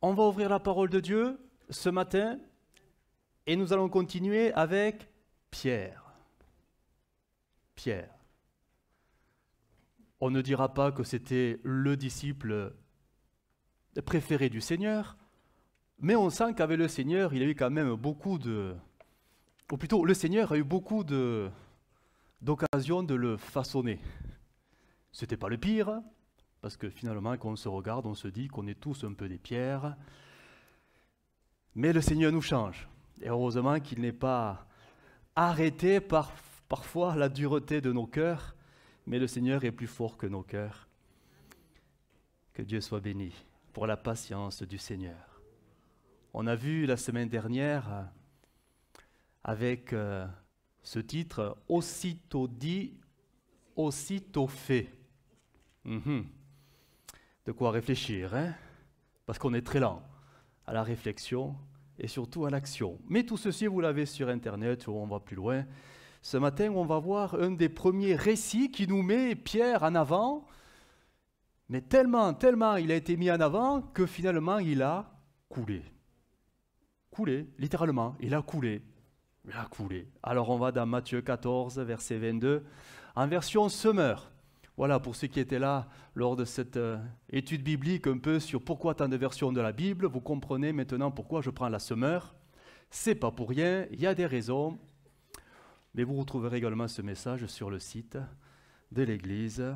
On va ouvrir la parole de Dieu ce matin et nous allons continuer avec Pierre. Pierre. On ne dira pas que c'était le disciple préféré du Seigneur, mais on sent qu'avec le Seigneur, il a eu quand même beaucoup de... Ou plutôt, le Seigneur a eu beaucoup d'occasions de... de le façonner. C'était pas le pire, hein. Parce que finalement, quand on se regarde, on se dit qu'on est tous un peu des pierres. Mais le Seigneur nous change. Et heureusement qu'il n'est pas arrêté par parfois la dureté de nos cœurs, mais le Seigneur est plus fort que nos cœurs. Que Dieu soit béni pour la patience du Seigneur. On a vu la semaine dernière euh, avec euh, ce titre Aussitôt dit, aussitôt fait. Mhm de quoi réfléchir, hein, parce qu'on est très lent à la réflexion et surtout à l'action. Mais tout ceci, vous l'avez sur Internet, où on va plus loin. Ce matin, on va voir un des premiers récits qui nous met Pierre en avant, mais tellement, tellement il a été mis en avant que finalement il a coulé. Coulé, littéralement, il a coulé. Il a coulé. Alors on va dans Matthieu 14, verset 22, en version semeur. Voilà, pour ceux qui étaient là lors de cette euh, étude biblique un peu sur pourquoi tant de versions de la Bible, vous comprenez maintenant pourquoi je prends la semeur. C'est pas pour rien, il y a des raisons. Mais vous retrouverez également ce message sur le site de l'Église.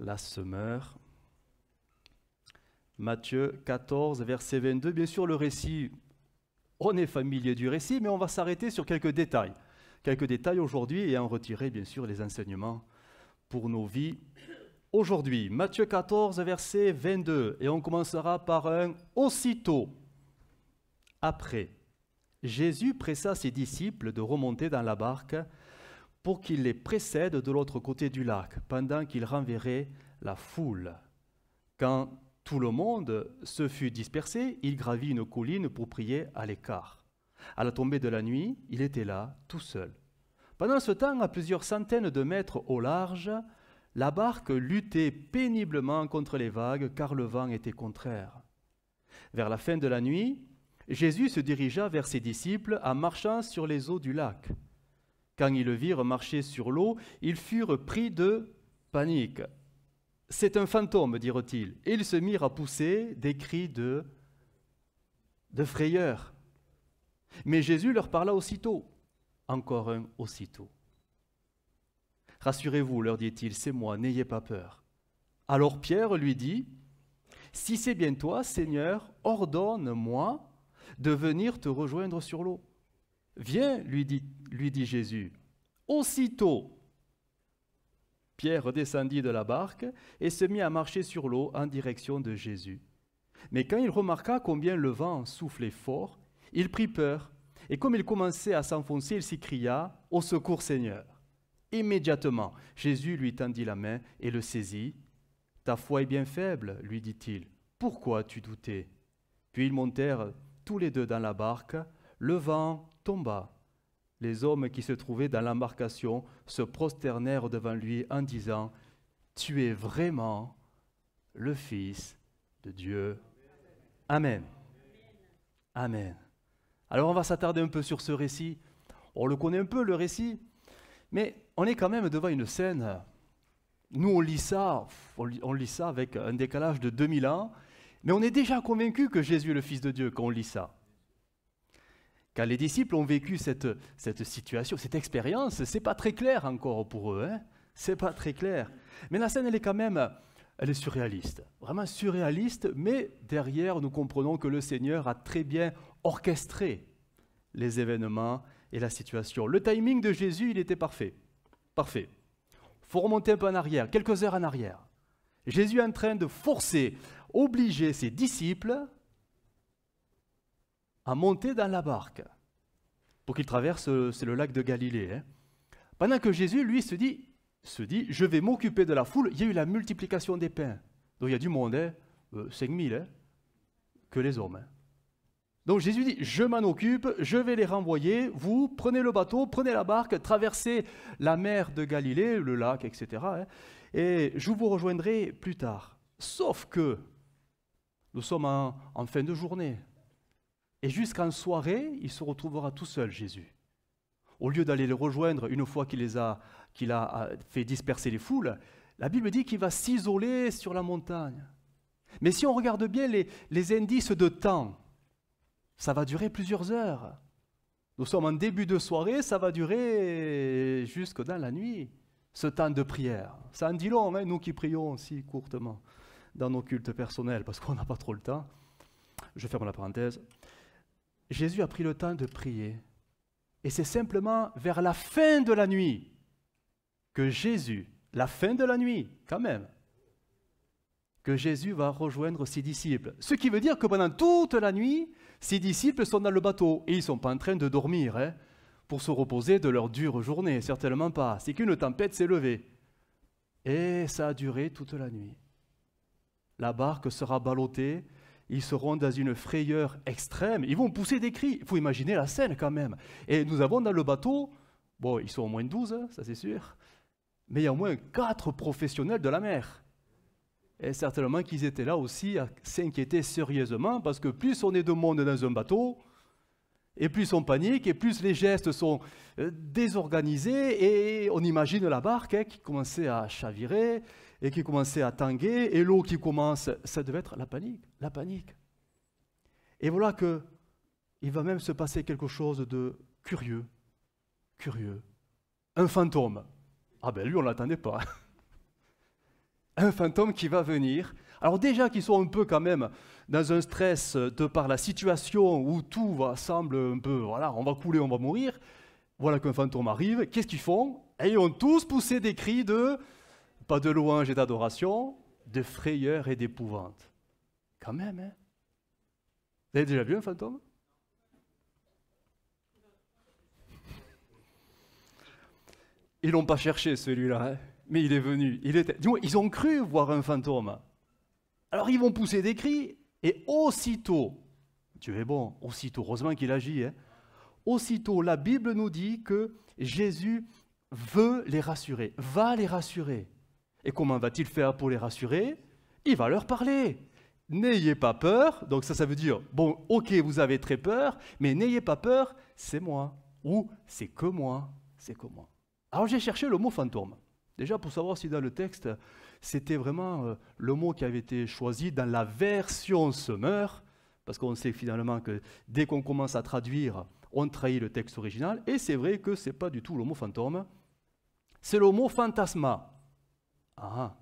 La semeur. Matthieu 14, verset 22. Bien sûr, le récit on est familier du récit, mais on va s'arrêter sur quelques détails. Quelques détails aujourd'hui et en retirer bien sûr les enseignements pour nos vies aujourd'hui. Matthieu 14, verset 22, et on commencera par un aussitôt. Après, Jésus pressa ses disciples de remonter dans la barque pour qu'il les précède de l'autre côté du lac, pendant qu'il renverrait la foule. Quand tout le monde se fut dispersé, il gravit une colline pour prier à l'écart. À la tombée de la nuit, il était là, tout seul. Pendant ce temps, à plusieurs centaines de mètres au large, la barque luttait péniblement contre les vagues car le vent était contraire. Vers la fin de la nuit, Jésus se dirigea vers ses disciples en marchant sur les eaux du lac. Quand ils le virent marcher sur l'eau, ils furent pris de panique. C'est un fantôme, dirent-ils. Et ils se mirent à pousser des cris de, de frayeur. Mais Jésus leur parla aussitôt. Encore un aussitôt. Rassurez-vous, leur dit-il, c'est moi, n'ayez pas peur. Alors Pierre lui dit, Si c'est bien toi, Seigneur, ordonne-moi de venir te rejoindre sur l'eau. Viens, lui dit, lui dit Jésus. Aussitôt, Pierre redescendit de la barque et se mit à marcher sur l'eau en direction de Jésus. Mais quand il remarqua combien le vent soufflait fort, il prit peur, et comme il commençait à s'enfoncer, il s'écria ⁇ Au secours Seigneur !⁇ Immédiatement, Jésus lui tendit la main et le saisit. Ta foi est bien faible, lui dit-il. Pourquoi as tu douté ?» Puis ils montèrent tous les deux dans la barque, le vent tomba les hommes qui se trouvaient dans l'embarcation se prosternèrent devant lui en disant, Tu es vraiment le Fils de Dieu. Amen. Amen. Alors on va s'attarder un peu sur ce récit. On le connaît un peu, le récit, mais on est quand même devant une scène. Nous, on lit ça, on lit ça avec un décalage de 2000 ans, mais on est déjà convaincu que Jésus est le Fils de Dieu quand on lit ça. Quand les disciples ont vécu cette, situation, cette expérience, c'est pas très clair encore pour eux. Hein c'est pas très clair. Mais la scène, elle est quand même, elle est surréaliste, vraiment surréaliste. Mais derrière, nous comprenons que le Seigneur a très bien orchestré les événements et la situation. Le timing de Jésus, il était parfait, parfait. Faut remonter un peu en arrière, quelques heures en arrière. Jésus est en train de forcer, obliger ses disciples à monter dans la barque pour qu'il traverse, c'est le lac de Galilée. Hein. Pendant que Jésus, lui, se dit, se dit je vais m'occuper de la foule, il y a eu la multiplication des pains. Donc il y a du monde, hein, 5000, euh, hein, que les hommes. Hein. Donc Jésus dit, je m'en occupe, je vais les renvoyer, vous prenez le bateau, prenez la barque, traversez la mer de Galilée, le lac, etc. et je vous rejoindrai plus tard. Sauf que nous sommes en fin de journée, et jusqu'en soirée, il se retrouvera tout seul, Jésus. Au lieu d'aller les rejoindre une fois qu'il les a, qu'il a fait disperser les foules, la Bible dit qu'il va s'isoler sur la montagne. Mais si on regarde bien les, indices de temps, ça va durer plusieurs heures. Nous sommes en début de soirée, ça va durer jusque dans la nuit, ce temps de prière. Ça en dit long, hein, nous qui prions si courtement dans nos cultes personnels, parce qu'on n'a pas trop le temps. Je ferme la parenthèse. Jésus a pris le temps de prier. Et c'est simplement vers la fin de la nuit que Jésus, la fin de la nuit quand même, que Jésus va rejoindre ses disciples. Ce qui veut dire que pendant toute la nuit, ses disciples sont dans le bateau et ils ne sont pas en train de dormir hein, pour se reposer de leur dure journée, certainement pas. C'est qu'une tempête s'est levée. Et ça a duré toute la nuit. La barque sera ballottée, ils seront dans une frayeur extrême, ils vont pousser des cris. Il faut imaginer la scène quand même. Et nous avons dans le bateau, bon, ils sont au moins 12, hein, ça c'est sûr, mais il y a au moins quatre professionnels de la mer. Et certainement qu'ils étaient là aussi à s'inquiéter sérieusement, parce que plus on est de monde dans un bateau, et plus on panique, et plus les gestes sont euh, désorganisés, et on imagine la barque hein, qui commençait à chavirer, et qui commençait à tanguer, et l'eau qui commence, ça devait être la panique, la panique. Et voilà que il va même se passer quelque chose de curieux, curieux. Un fantôme. Ah ben lui, on ne l'attendait pas. un fantôme qui va venir. Alors déjà qu'ils sont un peu quand même dans un stress de par la situation où tout va, semble un peu, voilà, on va couler, on va mourir. Voilà qu'un fantôme arrive. Qu'est-ce qu'ils font Et eh, ils ont tous poussé des cris de pas de louange et d'adoration, de frayeur et d'épouvante. Quand même, hein Vous avez déjà vu un fantôme Ils l'ont pas cherché celui-là, hein. mais il est venu. Il était... Ils ont cru voir un fantôme. Alors ils vont pousser des cris, et aussitôt, Dieu est bon, aussitôt, heureusement qu'il agit, hein, aussitôt la Bible nous dit que Jésus veut les rassurer, va les rassurer. Et comment va-t-il faire pour les rassurer Il va leur parler. N'ayez pas peur. Donc ça, ça veut dire, bon, ok, vous avez très peur, mais n'ayez pas peur, c'est moi. Ou c'est que moi, c'est que moi. Alors j'ai cherché le mot fantôme. Déjà pour savoir si dans le texte, c'était vraiment euh, le mot qui avait été choisi dans la version semeur, parce qu'on sait finalement que dès qu'on commence à traduire, on trahit le texte original, et c'est vrai que ce n'est pas du tout le mot fantôme, c'est le mot fantasma. Ah,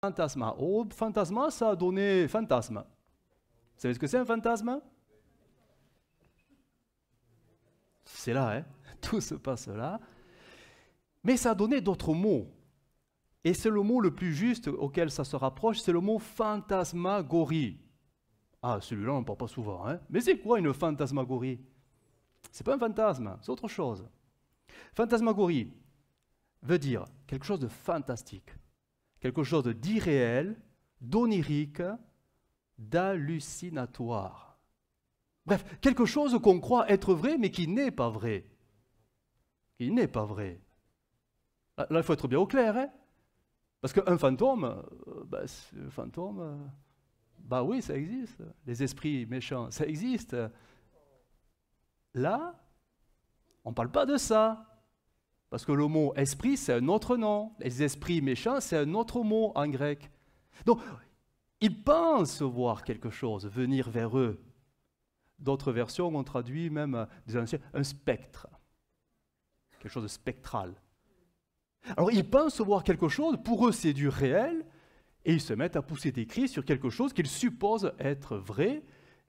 fantasma. Oh, fantasma, ça a donné fantasme. Vous savez ce que c'est un fantasme C'est là, hein tout se passe là. Mais ça a donné d'autres mots. Et c'est le mot le plus juste auquel ça se rapproche, c'est le mot fantasmagorie. Ah, celui-là, on ne parle pas souvent. Hein Mais c'est quoi une fantasmagorie C'est pas un fantasme, c'est autre chose. Fantasmagorie, veut dire quelque chose de fantastique, quelque chose d'irréel, d'onirique, d'hallucinatoire. Bref, quelque chose qu'on croit être vrai, mais qui n'est pas vrai. Qui n'est pas vrai. Ah, là, il faut être bien au clair. Hein Parce qu'un fantôme, un euh, bah, fantôme, euh, bah oui, ça existe. Les esprits méchants, ça existe. Là, on ne parle pas de ça. Parce que le mot esprit, c'est un autre nom. Les esprits méchants, c'est un autre mot en grec. Donc, ils pensent voir quelque chose venir vers eux. D'autres versions ont traduit même des anciens un spectre, quelque chose de spectral. Alors ils pensent voir quelque chose, pour eux c'est du réel, et ils se mettent à pousser des cris sur quelque chose qu'ils supposent être vrai,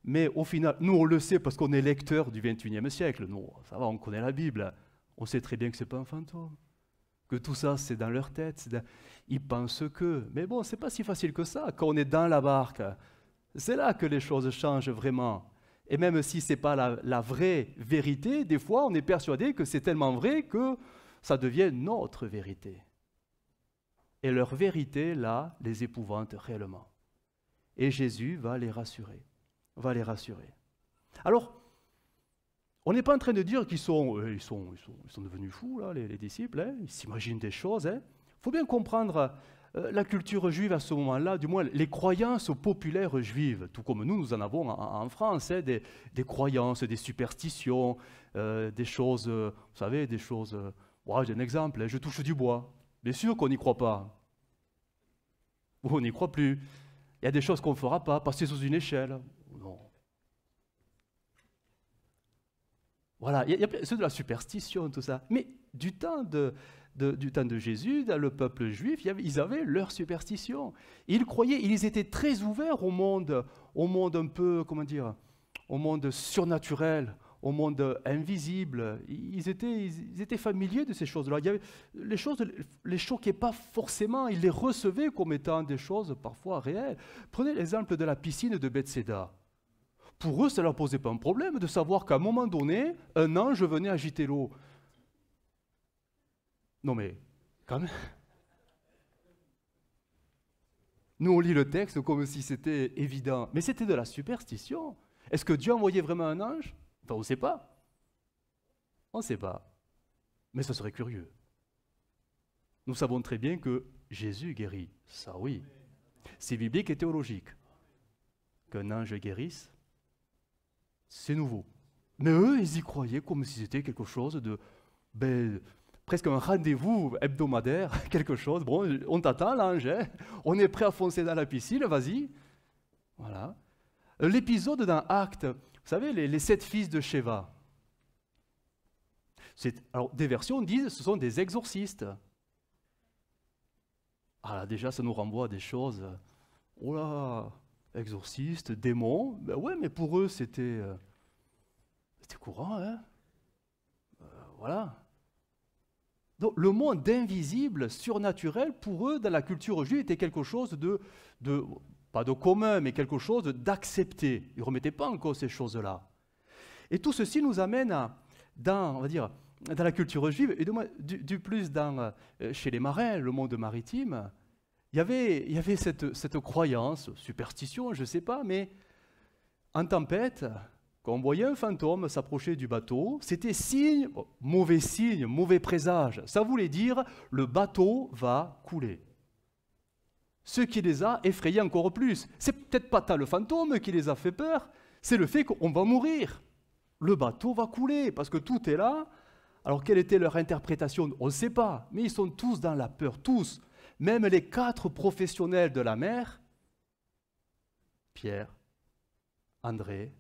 mais au final, nous on le sait parce qu'on est lecteur du 21e siècle, nous, ça va, on connaît la Bible. On sait très bien que ce n'est pas un fantôme, que tout ça c'est dans leur tête. Ils pensent que. Mais bon, c'est pas si facile que ça quand on est dans la barque. C'est là que les choses changent vraiment. Et même si ce n'est pas la, la, vraie vérité, des fois on est persuadé que c'est tellement vrai que ça devient notre vérité. Et leur vérité, là, les épouvante réellement. Et Jésus va les rassurer, va les rassurer. Alors, on n'est pas en train de dire qu'ils sont, euh, ils sont, ils sont, devenus fous, les, disciples, hein. ils s'imaginent des choses. Il hein. faut bien comprendre euh, la culture juive à ce moment-là, du moins les croyances populaires juives, tout comme nous, nous en avons en, France, hein, des, croyances, des superstitions, euh, des choses, vous savez, des choses... Ouais, J'ai un exemple, je touche du bois. Bien sûr qu'on n'y croit pas. on n'y croit plus. Il y a des choses qu'on ne fera pas, passer sous une échelle. Voilà, il y a, ceux de la superstition, tout ça. Mais du temps de, du temps de Jésus, dans le peuple juif, ils avaient leur superstition. Ils croyaient, ils étaient très ouverts au monde, au monde un peu, comment dire, au monde surnaturel, au monde invisible. Ils étaient, ils étaient familiers de ces choses-là. y Les choses ne les choquaient pas forcément, ils les recevaient comme étant des choses parfois réelles. Prenez l'exemple de la piscine de Bethséda pour eux, ça ne leur posait pas un problème de savoir qu'à un moment donné, un ange venait agiter l'eau. Non mais, quand même. Nous, on lit le texte comme si c'était évident. Mais c'était de la superstition. Est-ce que Dieu envoyait vraiment un ange on ne sait pas. On ne sait pas. Mais ce serait curieux. Nous savons très bien que Jésus guérit. Ça, oui. C'est biblique et théologique. Qu'un ange guérisse, c'est nouveau. Mais eux, ils y croyaient comme si c'était quelque chose de ben, presque un rendez-vous hebdomadaire, quelque chose. Bon, on t'attend, l'ange, hein. on est prêt à foncer dans la piscine, vas-y. Voilà. L'épisode d'un Acte, vous savez, les, sept fils de Sheva. Alors, des versions disent que ce sont des exorcistes. Ah là, déjà, ça nous renvoie à des choses. Euh, oh là exorcistes, démons. Ben ouais, mais pour eux, c'était euh, courant. Hein euh, voilà. Donc le monde invisible, surnaturel, pour eux, dans la culture juive, était quelque chose de, pas de commun, mais quelque chose d'accepté. Ils ne remettaient pas encore ces choses-là. Et tout ceci nous amène à, dans, on va dire, dans la culture juive, et du, du plus dans, euh, chez les marins, le monde maritime, il y avait, cette, croyance, superstition, je ne sais pas, mais en tempête, quand on voyait un fantôme s'approcher du bateau, c'était signe, mauvais signe, mauvais présage. Ça voulait dire le bateau va couler. Ce qui les a effrayés encore plus, c'est peut-être pas tant le fantôme qui les a fait peur, c'est le fait qu'on va mourir. Le bateau va couler parce que tout est là. Alors quelle était leur interprétation On ne sait pas, mais ils sont tous dans la peur, tous. Même les quatre professionnels de la mer, Pierre, André,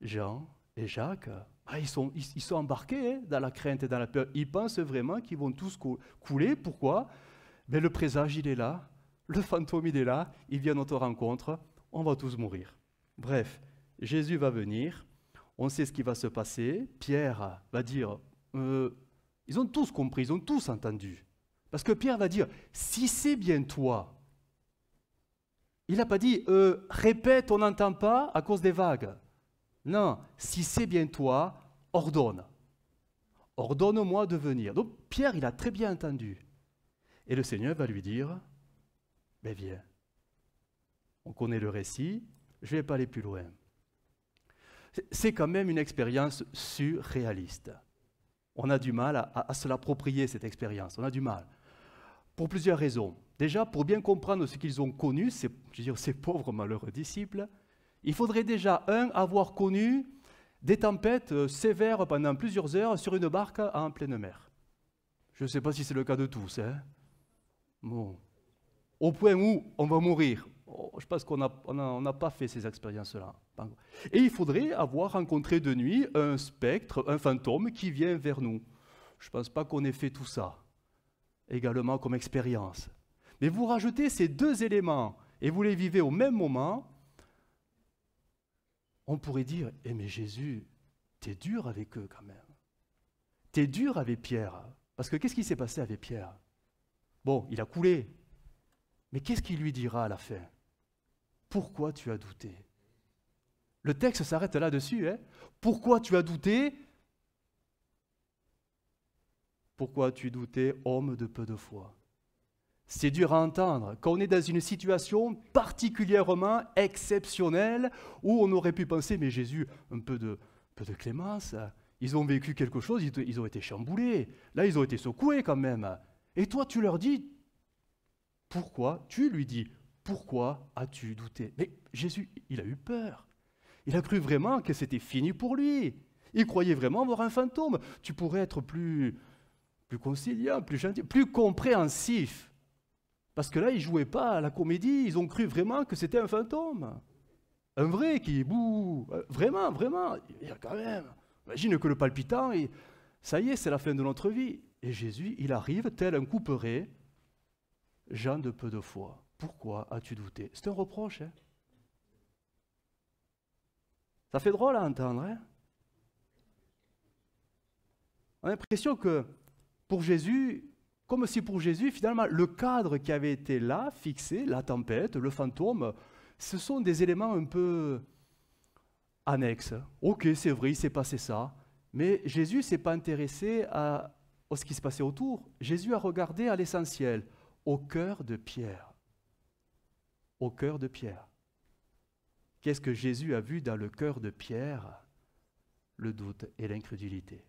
Jean et Jacques, ah, ils, sont, ils, sont, embarqués hein, dans la crainte et dans la peur. Ils pensent vraiment qu'ils vont tous couler. Pourquoi Mais ben, Le présage, il est là. Le fantôme, il est là. Il vient à notre rencontre. On va tous mourir. Bref, Jésus va venir. On sait ce qui va se passer. Pierre va dire, euh, ils ont tous compris, ils ont tous entendu. Parce que Pierre va dire, si c'est bien toi, il n'a pas dit, euh, répète, on n'entend pas à cause des vagues. Non, si c'est bien toi, ordonne. Ordonne-moi de venir. Donc Pierre, il a très bien entendu. Et le Seigneur va lui dire, ben viens. On connaît le récit, je ne vais pas aller plus loin. C'est quand même une expérience surréaliste. On a du mal à se l'approprier, cette expérience. On a du mal. Pour plusieurs raisons. Déjà, pour bien comprendre ce qu'ils ont connu, ces, pauvres malheureux disciples, il faudrait déjà, un, avoir connu des tempêtes euh, sévères pendant plusieurs heures sur une barque en pleine mer. Je ne sais pas si c'est le cas de tous. Hein. Au point où on va mourir. Oh, je pense qu'on n'a pas fait ces expériences-là. Et il faudrait avoir rencontré de nuit un spectre, un fantôme qui vient vers nous. Je ne pense pas qu'on ait fait tout ça également comme expérience. Mais vous rajoutez ces deux éléments et vous les vivez au même moment, on pourrait dire, eh mais Jésus, t'es dur avec eux quand même. T'es dur avec Pierre. Parce que qu'est-ce qui s'est passé avec Pierre Bon, il a coulé. Mais qu'est-ce qu'il lui dira à la fin Pourquoi tu as douté Le texte s'arrête là-dessus. Hein Pourquoi tu as douté pourquoi tu doutais, homme de peu de foi C'est dur à entendre quand on est dans une situation particulièrement exceptionnelle où on aurait pu penser, mais Jésus, un peu de, peu de clémence, ils ont vécu quelque chose, ils ont été chamboulés, là ils ont été secoués quand même. Et toi tu leur dis, pourquoi Tu lui dis, pourquoi as-tu douté Mais Jésus, il a eu peur. Il a cru vraiment que c'était fini pour lui. Il croyait vraiment voir un fantôme. Tu pourrais être plus, conciliant, plus gentil, plus compréhensif. Parce que là, ils ne jouaient pas à la comédie, ils ont cru vraiment que c'était un fantôme. Un vrai qui bouh, euh, vraiment, vraiment, il y a quand même. Imagine que le palpitant, ça y est, c'est la fin de notre vie. Et Jésus, il arrive tel un couperet, Jean de peu de foi. Pourquoi as-tu douté C'est un reproche. Hein. ça fait drôle à entendre. Hein On a l'impression que pour Jésus, comme si pour Jésus, finalement, le cadre qui avait été là, fixé, la tempête, le fantôme, ce sont des éléments un peu annexes. Ok, c'est vrai, il s'est passé ça, mais Jésus ne s'est pas intéressé à, à, ce qui se passait autour. Jésus a regardé à l'essentiel, au cœur de Pierre. Au cœur de Pierre. Qu'est-ce que Jésus a vu dans le cœur de Pierre Le doute et l'incrédulité.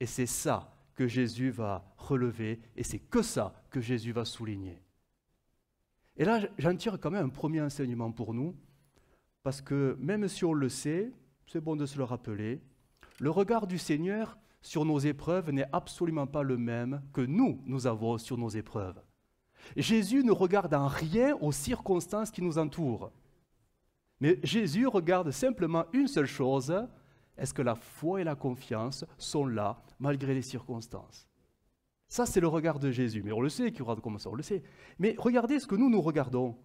Et c'est ça Jésus va relever et c'est que ça que Jésus va souligner. Et là, j'en tire quand même un premier enseignement pour nous, parce que même si on le sait, c'est bon de se le rappeler, le regard du Seigneur sur nos épreuves n'est absolument pas le même que nous, nous avons sur nos épreuves. Jésus ne regarde en rien aux circonstances qui nous entourent. Mais Jésus regarde simplement une seule chose, est-ce que la foi et la confiance sont là malgré les circonstances Ça, c'est le regard de Jésus. Mais on le sait qu'il y aura comme ça, on le sait. Mais regardez ce que nous, nous regardons.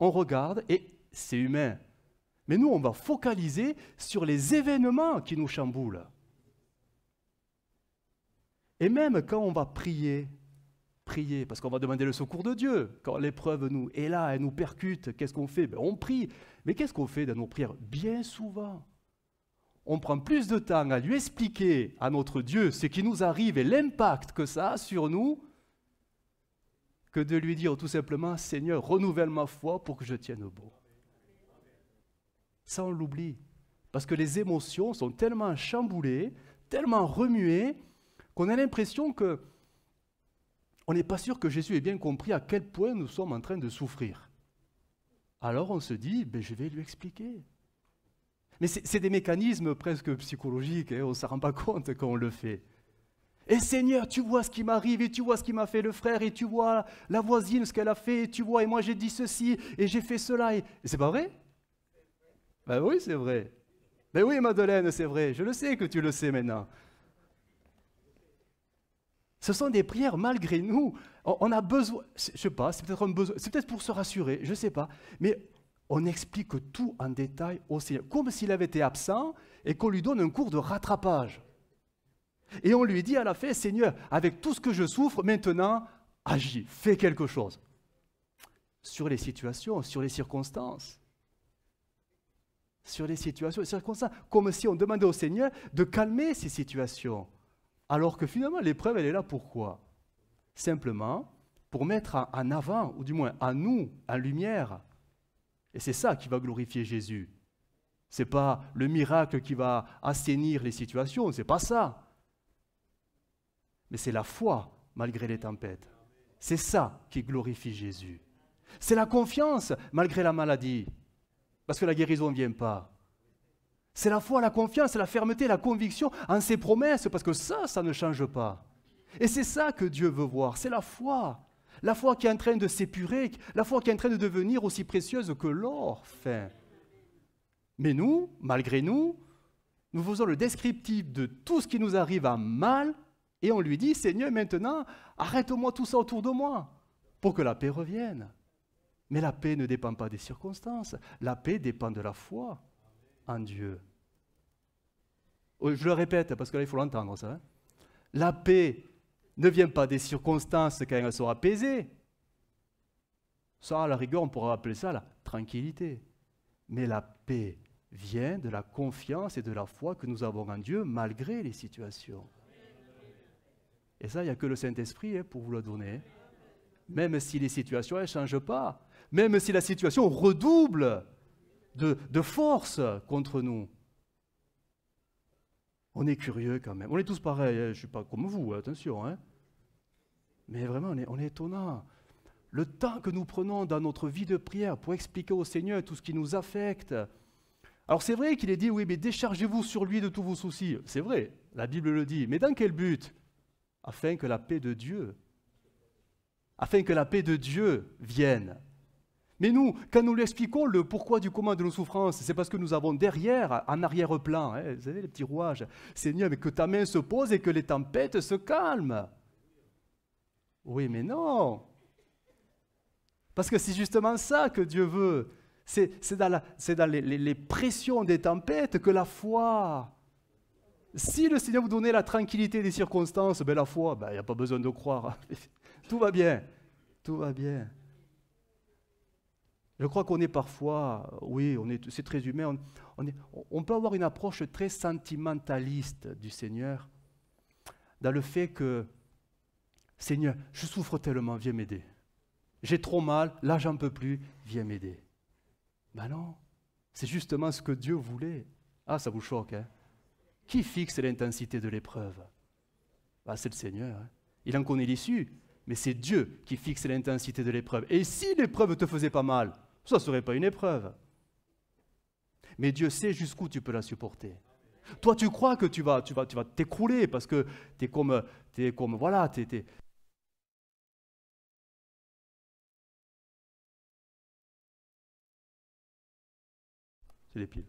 On regarde et c'est humain. Mais nous, on va focaliser sur les événements qui nous chamboulent. Et même quand on va prier, prier, parce qu'on va demander le secours de Dieu, quand l'épreuve nous est là, elle nous percute, qu'est-ce qu'on fait ben, On prie. Mais qu'est-ce qu'on fait dans nos prières Bien souvent, on prend plus de temps à lui expliquer à notre Dieu ce qui nous arrive et l'impact que ça a sur nous que de lui dire tout simplement Seigneur, renouvelle ma foi pour que je tienne bon. Ça, on l'oublie. Parce que les émotions sont tellement chamboulées, tellement remuées, qu'on a l'impression que on n'est pas sûr que Jésus ait bien compris à quel point nous sommes en train de souffrir. Alors on se dit, ben, je vais lui expliquer. Mais c'est des mécanismes presque psychologiques, et hein, on ne s'en rend pas compte quand on le fait. Et eh, Seigneur, tu vois ce qui m'arrive, et tu vois ce qui m'a fait le frère, et tu vois la voisine, ce qu'elle a fait, et tu vois, et moi j'ai dit ceci, et j'ai fait cela. Et, c'est pas vrai Ben oui, c'est vrai. Ben oui, Madeleine, c'est vrai. Je le sais que tu le sais maintenant. Ce sont des prières malgré nous. On a besoin, je sais pas, c'est peut-être un besoin, c'est peut pour se rassurer, je sais pas. Mais on explique tout en détail au Seigneur, comme s'il avait été absent et qu'on lui donne un cours de rattrapage. Et on lui dit à la fin, Seigneur, avec tout ce que je souffre, maintenant, agis, fais quelque chose. Sur les situations, sur les circonstances. Sur les situations, les circonstances. Comme si on demandait au Seigneur de calmer ces situations. Alors que finalement, l'épreuve, elle est là pourquoi Simplement pour mettre en avant, ou du moins à nous, en lumière, et c'est ça qui va glorifier Jésus. C'est pas le miracle qui va assainir les situations, c'est pas ça. Mais c'est la foi malgré les tempêtes. C'est ça qui glorifie Jésus. C'est la confiance malgré la maladie, parce que la guérison ne vient pas. C'est la foi, la confiance, la fermeté, la conviction en ses promesses, parce que ça, ça ne change pas. Et c'est ça que Dieu veut voir, c'est la foi la foi qui est en train de s'épurer, la foi qui est en train de devenir aussi précieuse que l'or Mais nous, malgré nous, nous faisons le descriptif de tout ce qui nous arrive à mal et on lui dit Seigneur, maintenant, arrête-moi tout ça autour de moi pour que la paix revienne. Mais la paix ne dépend pas des circonstances, la paix dépend de la foi en Dieu. Oh, je le répète parce que là, il faut l'entendre, ça. Hein. la paix ne vient pas des circonstances quand elles sont apaisées. Ça, à la rigueur, on pourrait appeler ça la tranquillité. Mais la paix vient de la confiance et de la foi que nous avons en Dieu malgré les situations. Et ça, il n'y a que le Saint-Esprit hein, pour vous le donner. Même si les situations ne changent pas, même si la situation redouble de force contre nous. On est curieux quand même. On est tous pareils, hein. je ne suis pas comme vous, attention. Hein. Mais vraiment, on est, on est étonnant. Le temps que nous prenons dans notre vie de prière pour expliquer au Seigneur tout ce qui nous affecte. Alors c'est vrai qu'il est dit, oui, mais déchargez-vous sur lui de tous vos soucis. C'est vrai, la Bible le dit. Mais dans quel but Afin que la paix de Dieu, afin que la paix de Dieu vienne mais nous, quand nous lui expliquons le pourquoi du comment de nos souffrances, c'est parce que nous avons derrière, en arrière-plan, hein, vous savez, les petits rouages, Seigneur, mais que ta main se pose et que les tempêtes se calment. Oui, mais non. Parce que c'est justement ça que Dieu veut. C'est dans, les, pressions des tempêtes que la foi. Si le Seigneur vous donnait la tranquillité des circonstances, ben la foi, ben, il n'y a pas besoin de croire. Tout va bien. Tout va bien. Je crois qu'on est parfois, euh, oui, on est, c'est très humain, on, peut avoir une approche très sentimentaliste du Seigneur, dans le fait que, Seigneur, je souffre tellement, viens m'aider. J'ai trop mal, là j'en peux plus, viens m'aider. Ben non, c'est justement ce que Dieu voulait. Ah, ça vous choque, hein Qui fixe l'intensité de l'épreuve ben, C'est le Seigneur. Hein. Il en connaît l'issue, mais c'est Dieu qui fixe l'intensité de l'épreuve. Et si l'épreuve te faisait pas mal, ça ne serait pas une épreuve. Mais Dieu sait jusqu'où tu peux la supporter. Toi, tu crois que tu vas, tu vas, tu vas t'écrouler parce que tu es comme, es comme, voilà, tu C'est des piles.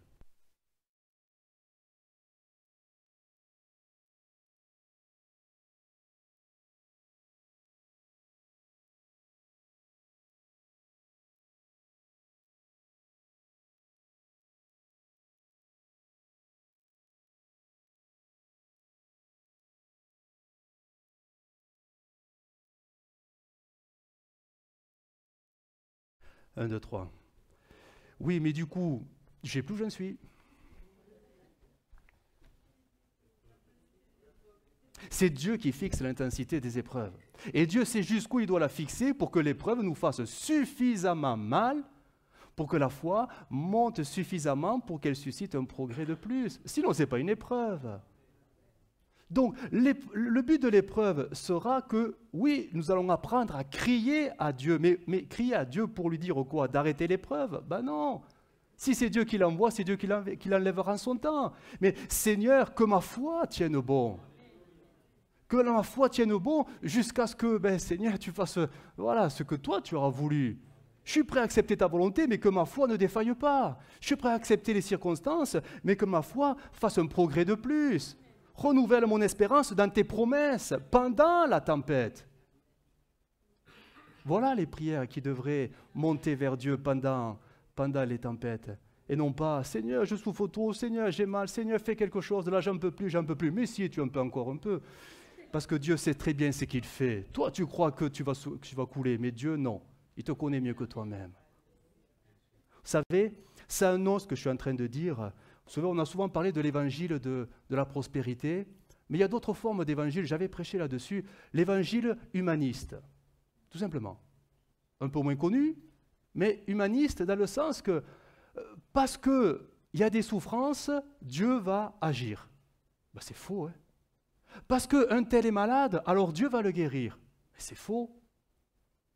1, 2, 3. Oui, mais du coup, je sais plus où j'en suis. C'est Dieu qui fixe l'intensité des épreuves. Et Dieu sait jusqu'où il doit la fixer pour que l'épreuve nous fasse suffisamment mal pour que la foi monte suffisamment pour qu'elle suscite un progrès de plus. Sinon, ce n'est pas une épreuve. Donc le but de l'épreuve sera que, oui, nous allons apprendre à crier à Dieu, mais, crier à Dieu pour lui dire quoi D'arrêter l'épreuve Ben non Si c'est Dieu qui l'envoie, c'est Dieu qui l'enlèvera en son temps. Mais Seigneur, que ma foi tienne bon que ma foi tienne bon jusqu'à ce que, ben, Seigneur, tu fasses voilà, ce que toi tu auras voulu. Je suis prêt à accepter ta volonté, mais que ma foi ne défaille pas. Je suis prêt à accepter les circonstances, mais que ma foi fasse un progrès de plus renouvelle mon espérance dans tes promesses pendant la tempête. Voilà les prières qui devraient monter vers Dieu pendant, pendant les tempêtes. Et non pas, Seigneur, je souffre trop, Seigneur, j'ai mal, Seigneur, fais quelque chose, là j'en peux plus, j'en peux plus. Mais si, tu en peux encore un peu. Parce que Dieu sait très bien ce qu'il fait. Toi, tu crois que tu, vas, que tu vas couler, mais Dieu, non. Il te connaît mieux que toi-même. Vous savez, ça annonce ce que je suis en train de dire. Vous savez, on a souvent parlé de l'évangile de, la prospérité, mais il y a d'autres formes d'évangile, j'avais prêché là-dessus, l'évangile humaniste, tout simplement. Un peu moins connu, mais humaniste dans le sens que euh, parce qu'il y a des souffrances, Dieu va agir. Ben, c'est faux. Hein parce qu'un tel est malade, alors Dieu va le guérir. Mais c'est faux.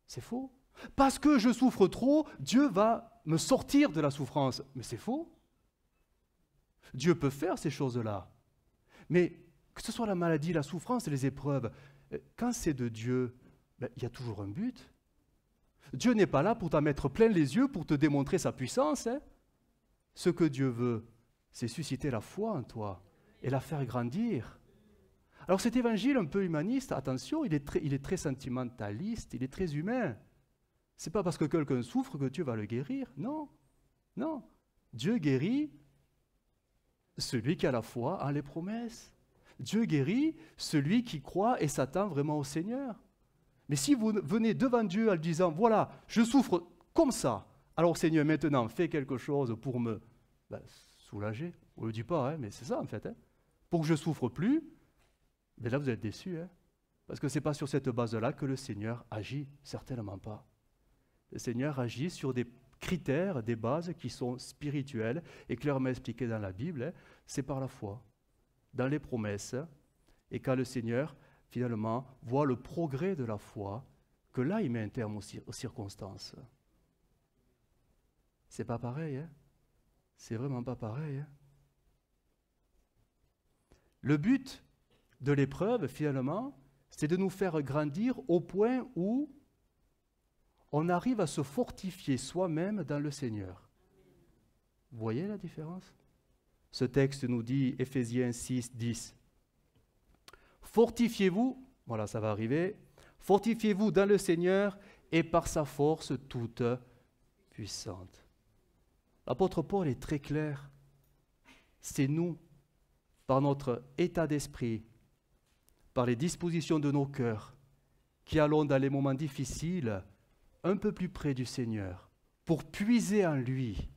C'est faux. Parce que je souffre trop, Dieu va me sortir de la souffrance. Mais c'est faux. Dieu peut faire ces choses-là. Mais que ce soit la maladie, la souffrance les épreuves, euh, quand c'est de Dieu, ben, il y a toujours un but. Dieu n'est pas là pour t'en mettre plein les yeux, pour te démontrer sa puissance. Hein. Ce que Dieu veut, c'est susciter la foi en toi et la faire grandir. Alors cet évangile un peu humaniste, attention, il est très, sentimentaliste, il est très humain. C'est pas parce que quelqu'un souffre que Dieu va le guérir. Non, non. Dieu guérit celui qui a la foi a les promesses. Dieu guérit celui qui croit et s'attend vraiment au Seigneur. Mais si vous venez devant Dieu en lui disant, voilà, je souffre comme ça, alors Seigneur, maintenant, fais quelque chose pour me ben, soulager. On ne le dit pas, hein, mais c'est ça en fait. Hein. Pour que je souffre plus, Mais ben là vous êtes déçus. Hein. Parce que ce n'est pas sur cette base-là que le Seigneur agit, certainement pas. Le Seigneur agit sur des critères, des bases qui sont spirituelles et clairement expliquées dans la Bible, hein. c'est par la foi, dans les promesses, et quand le Seigneur, finalement, voit le progrès de la foi, que là, il met un terme aux, circonstances. C'est pas pareil, hein. C'est vraiment pas pareil. Hein. le but de l'épreuve, finalement, c'est de nous faire grandir au point où on arrive à se fortifier soi-même dans le Seigneur. Vous voyez la différence Ce texte nous dit, Ephésiens 6, 10, Fortifiez-vous, voilà ça va arriver, fortifiez-vous dans le Seigneur et par sa force toute puissante. L'apôtre Paul est très clair. C'est nous, par notre état d'esprit, par les dispositions de nos cœurs, qui allons dans les moments difficiles un peu plus près du Seigneur pour puiser en lui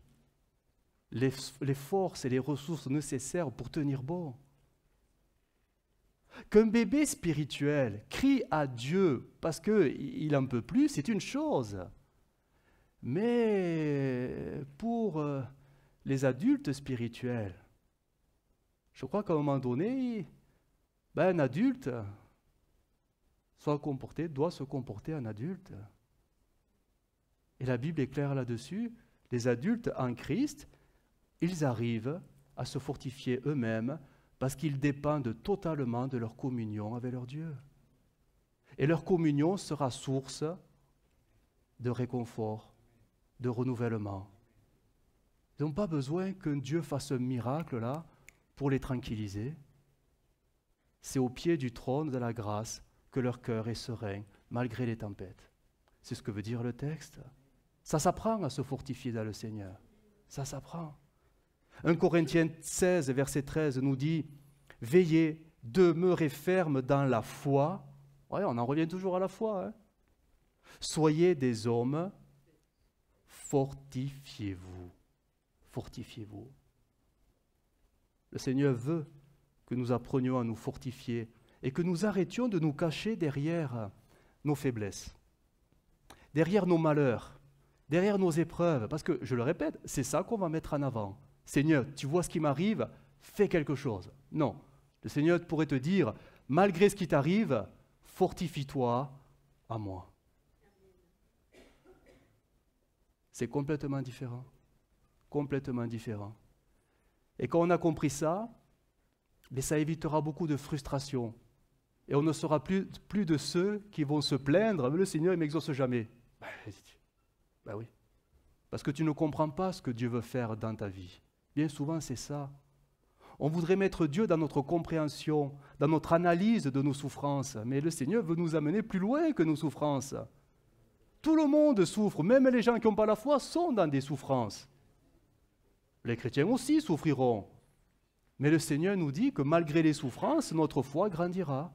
les, forces et les ressources nécessaires pour tenir bon. Qu'un bébé spirituel crie à Dieu parce qu'il en peut plus, c'est une chose. Mais pour euh, les adultes spirituels, je crois qu'à un moment donné, ben, un adulte soit comporté, doit se comporter un adulte. Et la Bible est claire là-dessus. Les adultes en Christ, ils arrivent à se fortifier eux-mêmes parce qu'ils dépendent totalement de leur communion avec leur Dieu. Et leur communion sera source de réconfort, de renouvellement. Ils n'ont pas besoin qu'un Dieu fasse un miracle là pour les tranquilliser. C'est au pied du trône de la grâce que leur cœur est serein malgré les tempêtes. C'est ce que veut dire le texte. Ça s'apprend à se fortifier dans le Seigneur. Ça s'apprend. 1 Corinthiens 16, verset 13 nous dit, Veillez, demeurez ferme dans la foi. on en revient toujours à la foi. Hein. Soyez des hommes, fortifiez-vous. Fortifiez-vous. Le Seigneur veut que nous apprenions à nous fortifier et que nous arrêtions de nous cacher derrière nos faiblesses, derrière nos malheurs, derrière nos épreuves, parce que, je le répète, c'est ça qu'on va mettre en avant. Seigneur, tu vois ce qui m'arrive, fais quelque chose. Non, le Seigneur pourrait te dire, malgré ce qui t'arrive, fortifie-toi à moi. C'est complètement différent. Complètement différent. Et quand on a compris ça, mais ça évitera beaucoup de frustration. Et on ne sera plus, plus de ceux qui vont se plaindre, mais le Seigneur ne m'exauce jamais. Ben, ben oui. Parce que tu ne comprends pas ce que Dieu veut faire dans ta vie. Bien souvent, c'est ça. On voudrait mettre Dieu dans notre compréhension, dans notre analyse de nos souffrances, mais le Seigneur veut nous amener plus loin que nos souffrances. Tout le monde souffre, même les gens qui n'ont pas la foi sont dans des souffrances. Les chrétiens aussi souffriront. Mais le Seigneur nous dit que malgré les souffrances, notre foi grandira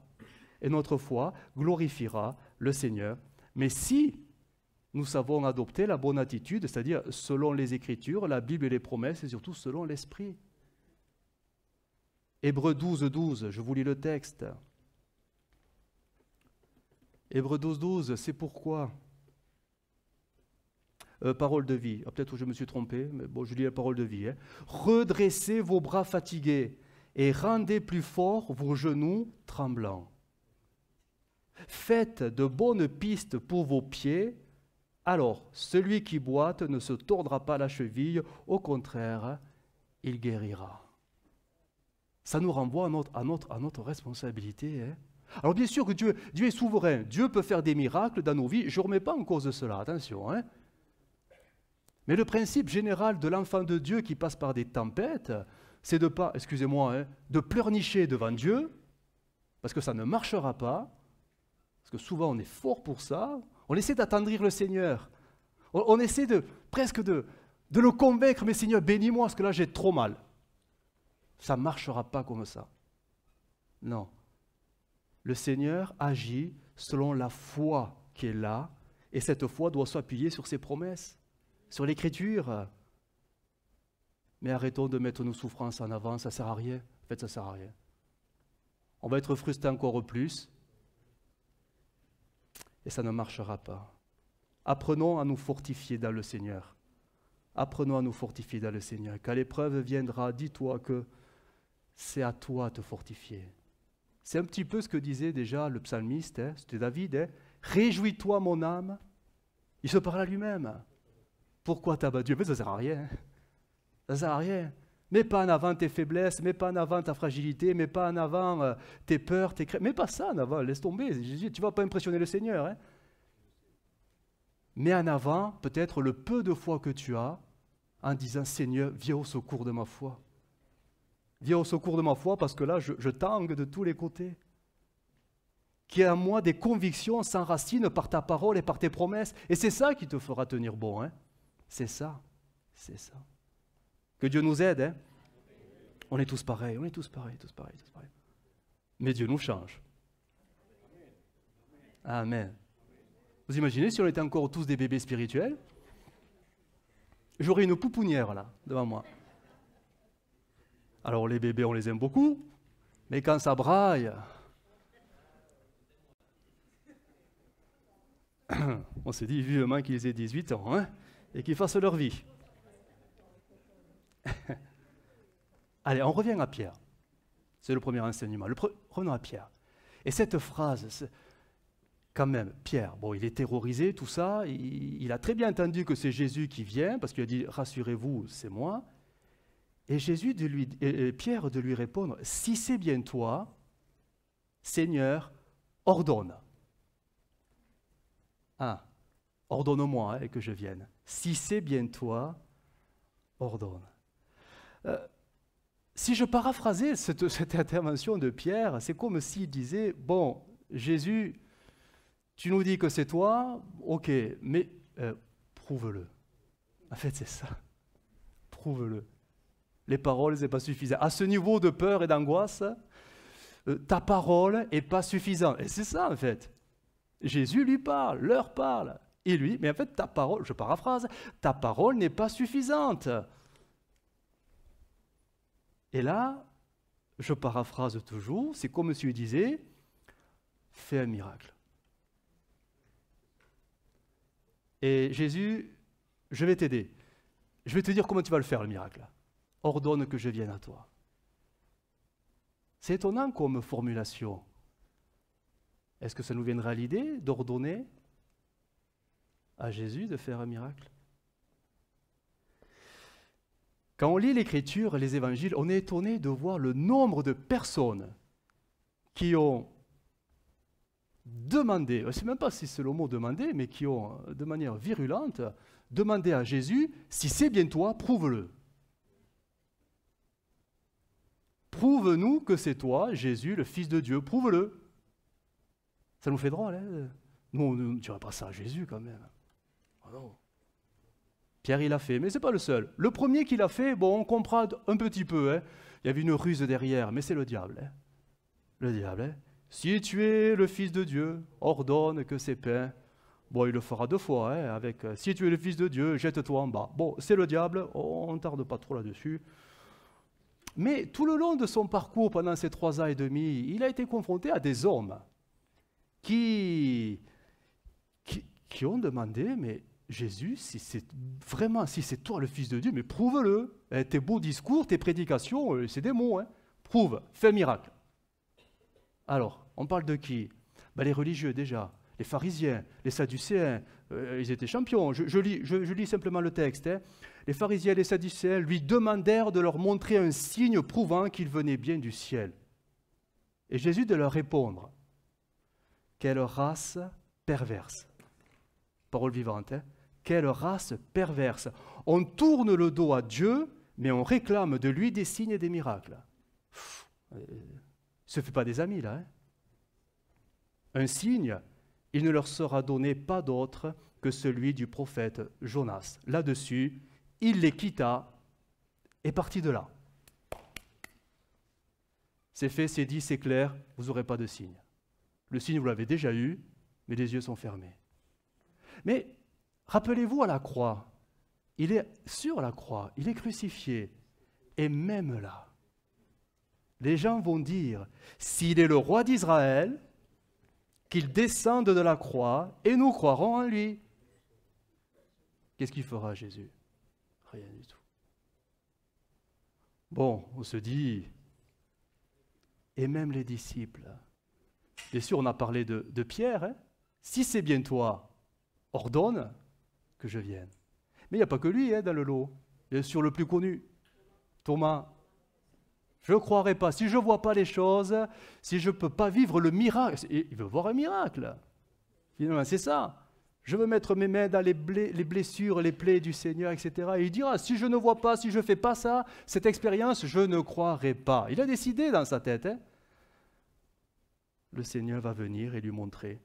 et notre foi glorifiera le Seigneur. Mais si nous savons adopter la bonne attitude, c'est-à-dire selon les Écritures, la Bible et les promesses, et surtout selon l'Esprit. Hébreux 12, 12, je vous lis le texte. Hébreux 12, 12, c'est pourquoi. Euh, parole de vie, ah, peut-être que je me suis trompé, mais bon, je lis la parole de vie. Hein. Redressez vos bras fatigués et rendez plus forts vos genoux tremblants. Faites de bonnes pistes pour vos pieds alors, celui qui boite ne se tordra pas la cheville, au contraire, il guérira. Ça nous renvoie à notre, à responsabilité. Hein. Alors, bien sûr que Dieu, est souverain. Dieu peut faire des miracles dans nos vies. Je ne remets pas en cause cela, attention. Hein. Mais le principe général de l'enfant de Dieu qui passe par des tempêtes, c'est de pas, excusez-moi, hein, de pleurnicher devant Dieu, parce que ça ne marchera pas, parce que souvent on est fort pour ça, on essaie d'attendrir le Seigneur. On, essaie de presque de, de le convaincre, mais Seigneur, bénis-moi, parce que là j'ai trop mal. Ça ne marchera pas comme ça. Non. Le Seigneur agit selon la foi qui est là, et cette foi doit s'appuyer sur ses promesses, sur l'Écriture. Mais arrêtons de mettre nos souffrances en avant, ça ne sert à rien. En fait, ça ne sert à rien. On va être frustré encore plus, et ça ne marchera pas. Apprenons à nous fortifier dans le Seigneur. Apprenons à nous fortifier dans le Seigneur. Quand l'épreuve viendra, dis-toi que c'est à toi de te fortifier. C'est un petit peu ce que disait déjà le psalmiste, hein, c'était David, hein. Réjouis-toi mon âme. Il se parle à lui-même. Pourquoi t'abats Dieu Mais ça ne sert à rien. Hein. Ça ne sert à rien. Mets pas en avant tes faiblesses, mets pas en avant ta fragilité, mets pas en avant euh, tes peurs, tes craintes. Mets pas ça en avant, laisse tomber. Jésus, tu vas pas impressionner le Seigneur. Hein. Mets en avant peut-être le peu de foi que tu as en disant Seigneur, viens au secours de ma foi. Viens au secours de ma foi parce que là, je, tangue de tous les côtés. Qui y en moi des convictions sans racine par ta parole et par tes promesses. Et c'est ça qui te fera tenir bon. Hein. C'est ça. C'est ça. Que Dieu nous aide. Hein on est tous pareils, on est tous pareils, tous pareils, tous pareils. Mais Dieu nous change. Amen. Vous imaginez si on était encore tous des bébés spirituels J'aurais une pouponnière là, devant moi. Alors les bébés, on les aime beaucoup, mais quand ça braille, on s'est dit vivement qu'ils aient 18 ans hein, et qu'ils fassent leur vie. Allez, on revient à Pierre. C'est le premier enseignement. Le à Pierre. Et cette phrase, quand même, Pierre, bon, il est terrorisé, tout ça, il, a très bien entendu que c'est Jésus qui vient, parce qu'il a dit, rassurez-vous, c'est moi. Et Jésus de lui, Pierre de lui répondre, si c'est bien toi, Seigneur, ordonne. Ah, ordonne-moi et hein, que je vienne. Si c'est bien toi, ordonne. Euh, si je paraphrasais cette, intervention de Pierre, c'est comme s'il disait, bon, Jésus, tu nous dis que c'est toi, ok, mais euh, prouve-le. En fait, c'est ça. Prouve-le. Les paroles, ce n'est pas suffisant. À ce niveau de peur et d'angoisse, euh, ta parole n'est pas suffisante. Et c'est ça, en fait. Jésus lui parle, leur parle. Et lui, mais en fait, ta parole, je paraphrase, ta parole n'est pas suffisante. Et là, je paraphrase toujours, c'est comme Monsieur disait, fais un miracle. Et Jésus, je vais t'aider. Je vais te dire comment tu vas le faire, le miracle. Ordonne que je vienne à toi. C'est étonnant comme formulation. Est-ce que ça nous viendrait l'idée d'ordonner à Jésus de faire un miracle quand on lit l'Écriture, et les évangiles, on est étonné de voir le nombre de personnes qui ont demandé, je ne sais même pas si c'est le mot demander, mais qui ont, de manière virulente, demandé à Jésus, si c'est bien toi, prouve-le. Prouve-nous que c'est toi, Jésus, le Fils de Dieu, prouve-le. Ça nous fait drôle, hein Nous, on ne dirait pas ça à Jésus quand même. Oh non. Pierre, il l'a fait, mais ce n'est pas le seul. Le premier qu'il a fait, bon, on comprend un petit peu. Hein. Il y avait une ruse derrière, mais c'est le diable. Hein. Le diable. Hein. Si tu es le Fils de Dieu, ordonne que c'est pains. Bon, il le fera deux fois, avec euh, Si tu es le Fils de Dieu, jette-toi en bas. Bon, c'est le diable, on ne tarde pas trop là-dessus. Mais tout le long de son parcours pendant ces trois ans et demi, il a été confronté à des hommes qui, qui ont demandé, mais Jésus, si c'est vraiment, si c'est toi le Fils de Dieu, mais prouve-le. Eh, tes beaux discours, tes prédications, euh, c'est des mots. Hein. Prouve, fais miracle. Alors, on parle de qui bah, Les religieux déjà, les pharisiens, les sadducéens, euh, ils étaient champions. Je, lis, simplement le texte. Hein. Les pharisiens et les sadducéens lui demandèrent de leur montrer un signe prouvant qu'il venait bien du ciel. Et Jésus de leur répondre, quelle race perverse. Parole vivante. Hein. Quelle race perverse On tourne le dos à Dieu, mais on réclame de lui des signes et des miracles. Euh, ce se fait pas des amis là. Hein. Un signe, il ne leur sera donné pas d'autre que celui du prophète Jonas. Là-dessus, il les quitta et partit de là. C'est fait, c'est dit, c'est clair, vous n'aurez pas de signe. Le signe, vous l'avez déjà eu, mais les yeux sont fermés. Mais Rappelez-vous à la croix. Il est sur la croix, il est crucifié. Et même là, les gens vont dire, s'il est le roi d'Israël, qu'il descende de la croix et nous croirons en lui. Qu'est-ce qu'il fera Jésus Rien du tout. Bon, on se dit, et même les disciples. Bien sûr, on a parlé de, Pierre. Hein. si c'est bien toi, ordonne que je vienne. Mais il n'y a pas que lui hein, dans le lot. Bien sûr, le plus connu, Thomas. Je ne croirai pas. Si je ne vois pas les choses, si je ne peux pas vivre le miracle, il veut voir un miracle. Finalement, c'est ça. Je veux mettre mes mains dans les, blessures, les plaies du Seigneur, etc. Et il dira, si je ne vois pas, si je ne fais pas ça, cette expérience, je ne croirai pas. Il a décidé dans sa tête. Hein. le Seigneur va venir et lui montrer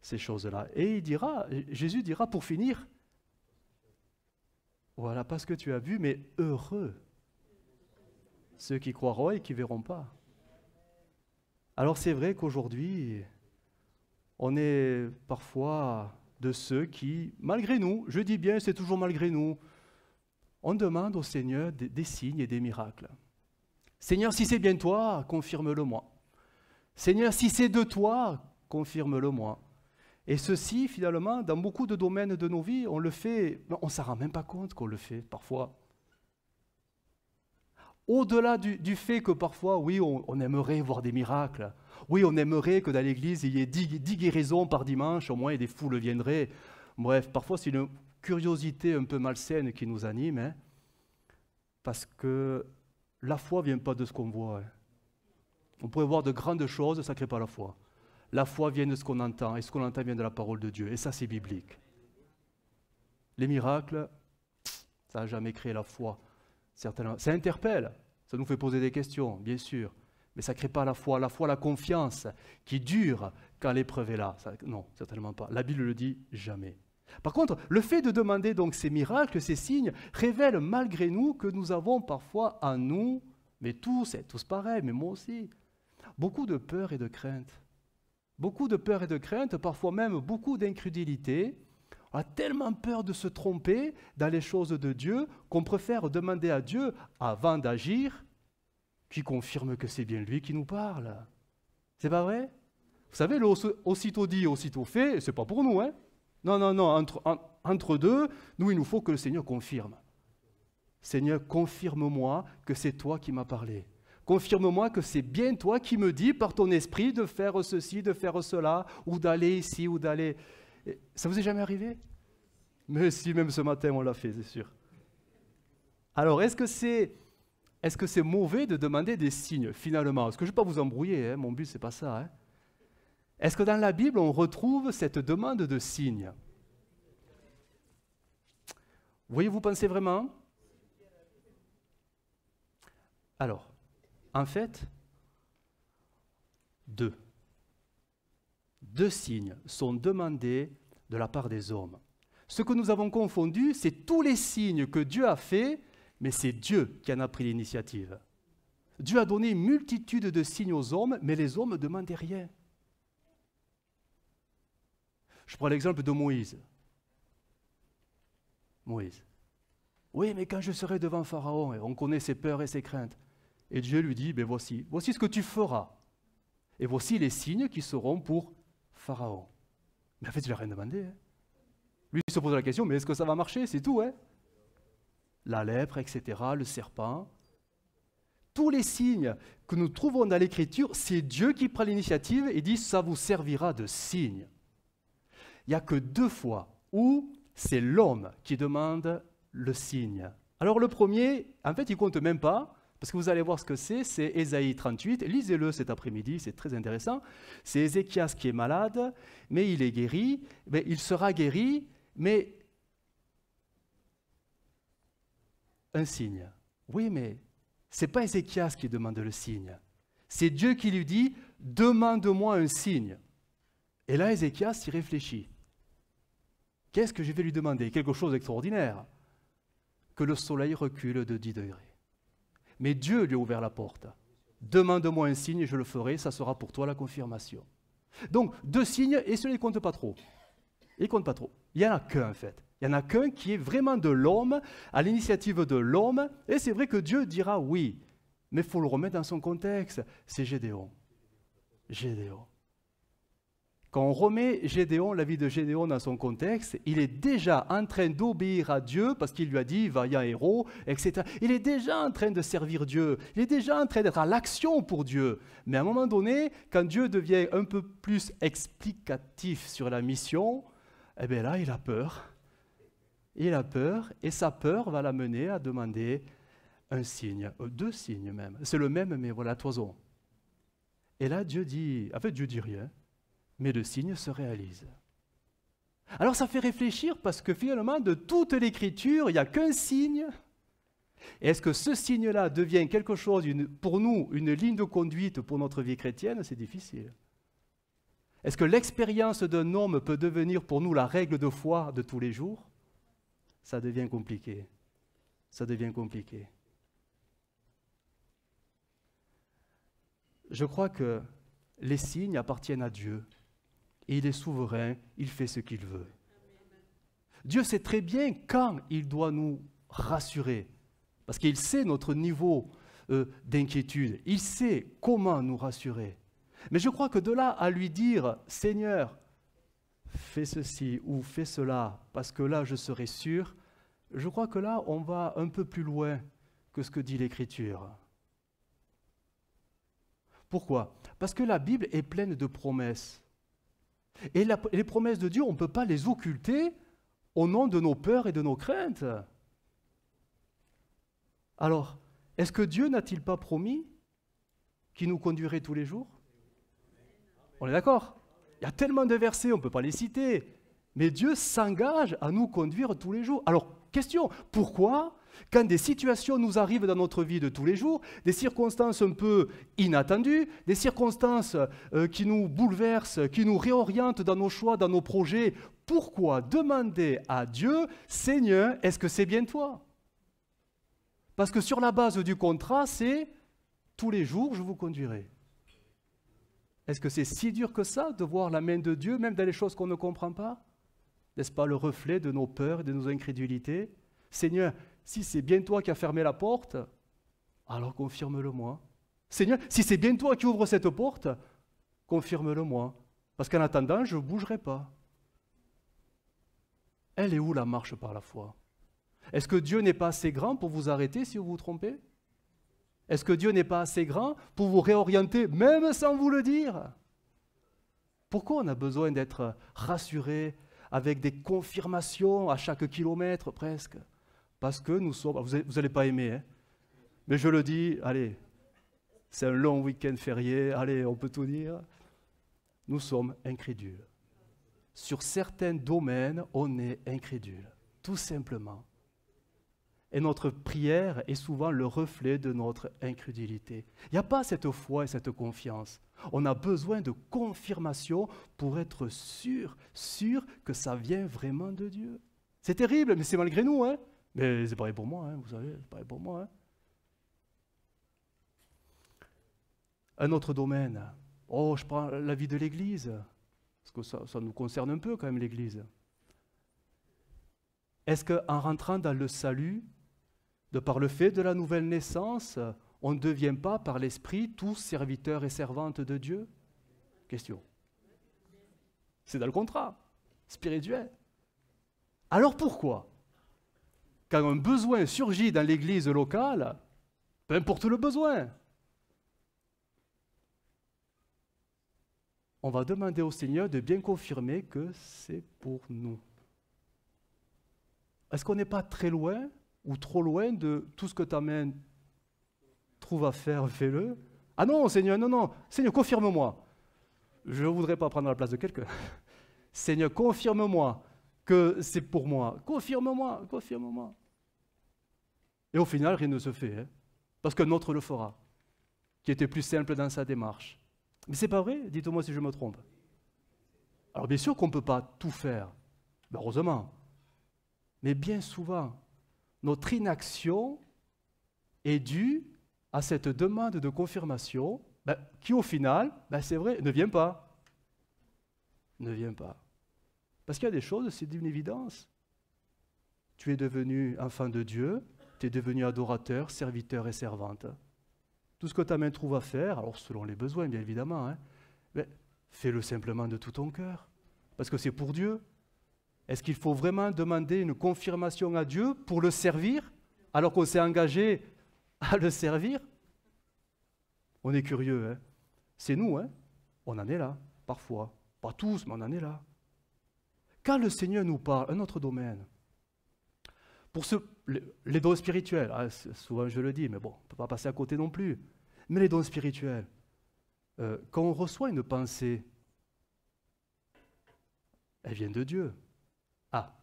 ces choses-là. Et il dira, Jésus dira pour finir, voilà, parce que tu as vu, mais heureux ceux qui croiront et qui verront pas. Alors c'est vrai qu'aujourd'hui, on est parfois de ceux qui, malgré nous, je dis bien, c'est toujours malgré nous, on demande au Seigneur des signes et des miracles. Seigneur, si c'est bien toi, confirme-le moi. Seigneur, si c'est de toi, confirme-le moi. Et ceci, finalement, dans beaucoup de domaines de nos vies, on le fait, on ne s'en rend même pas compte qu'on le fait parfois. Au-delà du, fait que parfois, oui, on, aimerait voir des miracles. Oui, on aimerait que dans l'Église, il y ait 10, guérisons par dimanche, au moins, et des foules viendraient. Bref, parfois, c'est une curiosité un peu malsaine qui nous anime, hein, parce que la foi ne vient pas de ce qu'on voit. Hein. On pourrait voir de grandes choses, ça ne crée pas la foi. La foi vient de ce qu'on entend, et ce qu'on entend vient de la parole de Dieu, et ça c'est biblique. Les miracles, ça n'a jamais créé la foi. Certainement. Ça interpelle, ça nous fait poser des questions, bien sûr, mais ça ne crée pas la foi. La foi, la confiance qui dure quand l'épreuve est là. non, certainement pas. La Bible le dit jamais. Par contre, le fait de demander donc ces miracles, ces signes, révèle malgré nous que nous avons parfois en nous, mais tous, c'est tous pareil, mais moi aussi, beaucoup de peur et de crainte. Beaucoup de peur et de crainte, parfois même beaucoup d'incrédulité. On a tellement peur de se tromper dans les choses de Dieu qu'on préfère demander à Dieu, avant d'agir, qui confirme que c'est bien lui qui nous parle. C'est pas vrai Vous savez, le aussitôt dit, aussitôt fait, c'est pas pour nous, hein Non, non, non, entre deux, nous, il nous faut que le Seigneur confirme. Seigneur, confirme-moi que c'est toi qui m'as parlé. Confirme-moi que c'est bien toi qui me dis par ton esprit de faire ceci, de faire cela, ou d'aller ici, ou d'aller... Ça vous est jamais arrivé Mais si, même ce matin, on l'a fait, c'est sûr. Alors, est-ce que c'est est -ce c'est mauvais de demander des signes, finalement Parce que je ne vais pas vous embrouiller, hein, mon but, ce n'est pas ça. Hein. est-ce que dans la Bible, on retrouve cette demande de signes Voyez-vous pensez vraiment Alors, en fait, deux. Deux signes sont demandés de la part des hommes. Ce que nous avons confondu, c'est tous les signes que Dieu a faits, mais c'est Dieu qui en a pris l'initiative. Dieu a donné une multitude de signes aux hommes, mais les hommes ne demandaient rien. Je prends l'exemple de Moïse. Moïse. Oui, mais quand je serai devant Pharaon, on connaît ses peurs et ses craintes, et Dieu lui dit, ben voici, voici ce que tu feras. Et voici les signes qui seront pour Pharaon. Mais en fait, il n'a rien demandé. Hein. Lui, il se pose la question, mais est-ce que ça va marcher C'est tout, hein La lèpre, etc., le serpent. Tous les signes que nous trouvons dans l'Écriture, c'est Dieu qui prend l'initiative et dit, ça vous servira de signe. Il n'y a que deux fois où c'est l'homme qui demande le signe. Alors le premier, en fait, il compte même pas, parce que vous allez voir ce que c'est, c'est Ésaïe 38, lisez-le cet après-midi, c'est très intéressant. C'est Ézéchias qui est malade, mais il est guéri, mais il sera guéri, mais un signe. Oui, mais c'est pas Ézéchias qui demande le signe. C'est Dieu qui lui dit Demande-moi un signe. Et là, Ézéchias y réfléchit. Qu'est-ce que je vais lui demander Quelque chose d'extraordinaire. Que le soleil recule de 10 degrés mais Dieu lui a ouvert la porte. Demande-moi un signe et je le ferai, ça sera pour toi la confirmation. Donc, deux signes, et cela ne compte pas trop. Il ne compte pas trop. Il n'y en a qu'un, en fait. Il n'y en a qu'un qui est vraiment de l'homme, à l'initiative de l'homme, et c'est vrai que Dieu dira oui, mais il faut le remettre dans son contexte. C'est Gédéon. Gédéon. Quand on remet Gédéon, la vie de Gédéon dans son contexte, il est déjà en train d'obéir à Dieu parce qu'il lui a dit Va vaillant héros, etc. Il est déjà en train de servir Dieu, il est déjà en train d'être à l'action pour Dieu. Mais à un moment donné, quand Dieu devient un peu plus explicatif sur la mission, eh bien là, il a peur. Il a peur et sa peur va l'amener à demander un signe, euh, deux signes même. C'est le même, mais voilà, toison. Et là, Dieu dit, en fait, Dieu dit rien mais le signe se réalise. Alors ça fait réfléchir parce que finalement, de toute l'écriture, il n'y a qu'un signe. Est-ce que ce signe-là devient quelque chose, pour nous, une ligne de conduite pour notre vie chrétienne C'est difficile. Est-ce que l'expérience d'un homme peut devenir pour nous la règle de foi de tous les jours Ça devient compliqué. Ça devient compliqué. Je crois que les signes appartiennent à Dieu il est souverain, il fait ce qu'il veut. Dieu sait très bien quand il doit nous rassurer, parce qu'il sait notre niveau euh, d'inquiétude, il sait comment nous rassurer. Mais je crois que de là à lui dire, Seigneur, fais ceci ou fais cela, parce que là je serai sûr, je crois que là on va un peu plus loin que ce que dit l'Écriture. Pourquoi Parce que la Bible est pleine de promesses. Et les promesses de Dieu, on ne peut pas les occulter au nom de nos peurs et de nos craintes. Alors, est-ce que Dieu n'a-t-il pas promis qu'il nous conduirait tous les jours On est d'accord Il y a tellement de versets, on ne peut pas les citer. Mais Dieu s'engage à nous conduire tous les jours. Alors, question, pourquoi quand des situations nous arrivent dans notre vie de tous les jours, des circonstances un peu inattendues, des circonstances euh, qui nous bouleversent, qui nous réorientent dans nos choix, dans nos projets, pourquoi demander à Dieu, Seigneur, est-ce que c'est bien toi Parce que sur la base du contrat, c'est tous les jours, je vous conduirai. Est-ce que c'est si dur que ça de voir la main de Dieu, même dans les choses qu'on ne comprend pas N'est-ce pas le reflet de nos peurs et de nos incrédulités Seigneur, si c'est bien toi qui as fermé la porte, alors confirme-le-moi. Seigneur, si c'est bien toi qui ouvres cette porte, confirme-le-moi. Parce qu'en attendant, je ne bougerai pas. Elle est où la marche par la foi Est-ce que Dieu n'est pas assez grand pour vous arrêter si vous vous trompez Est-ce que Dieu n'est pas assez grand pour vous réorienter même sans vous le dire Pourquoi on a besoin d'être rassuré avec des confirmations à chaque kilomètre presque parce que nous sommes, vous n'allez pas aimer, hein mais je le dis, allez, c'est un long week-end férié, allez, on peut tout dire. Nous sommes incrédules. Sur certains domaines, on est incrédule, tout simplement. Et notre prière est souvent le reflet de notre incrédulité. Il n'y a pas cette foi et cette confiance. On a besoin de confirmation pour être sûr, sûr que ça vient vraiment de Dieu. C'est terrible, mais c'est malgré nous. Hein mais c'est pareil pour moi, hein, vous savez, c'est pareil pour moi. Hein. Un autre domaine. Oh, je prends la vie de l'Église, parce que ça, ça nous concerne un peu quand même l'Église. Est-ce qu'en rentrant dans le salut, de par le fait de la nouvelle naissance, on ne devient pas par l'Esprit tous serviteurs et servantes de Dieu Question. C'est dans le contrat spirituel. Alors pourquoi quand un besoin surgit dans l'église locale, peu ben, importe le besoin, on va demander au Seigneur de bien confirmer que c'est pour nous. Est-ce qu'on n'est pas très loin ou trop loin de tout ce que ta main trouve à faire, fais-le Ah non, Seigneur, non, non, Seigneur, confirme-moi. Je ne voudrais pas prendre la place de quelqu'un. Seigneur, confirme-moi que c'est pour moi. Confirme-moi, confirme-moi. Et au final, rien ne se fait, hein. parce qu'un autre le fera, qui était plus simple dans sa démarche. Mais c'est pas vrai, dites-moi si je me trompe. Alors bien sûr qu'on ne peut pas tout faire, ben, heureusement. Mais bien souvent, notre inaction est due à cette demande de confirmation ben, qui au final, ben, c'est vrai, ne vient pas. Ne vient pas. Parce qu'il y a des choses, c'est d'une évidence. Tu es devenu enfant de Dieu, tu es devenu adorateur, serviteur et servante. Tout ce que ta main trouve à faire, alors selon les besoins bien évidemment, hein, fais-le simplement de tout ton cœur, parce que c'est pour Dieu. Est-ce qu'il faut vraiment demander une confirmation à Dieu pour le servir, alors qu'on s'est engagé à le servir On est curieux, hein c'est nous, hein on en est là, parfois. Pas tous, mais on en est là. Quand le Seigneur nous parle, un autre domaine, pour ce, les dons spirituels, hein, souvent je le dis, mais bon, on ne peut pas passer à côté non plus. Mais les dons spirituels, euh, quand on reçoit une pensée, elle vient de Dieu. Ah,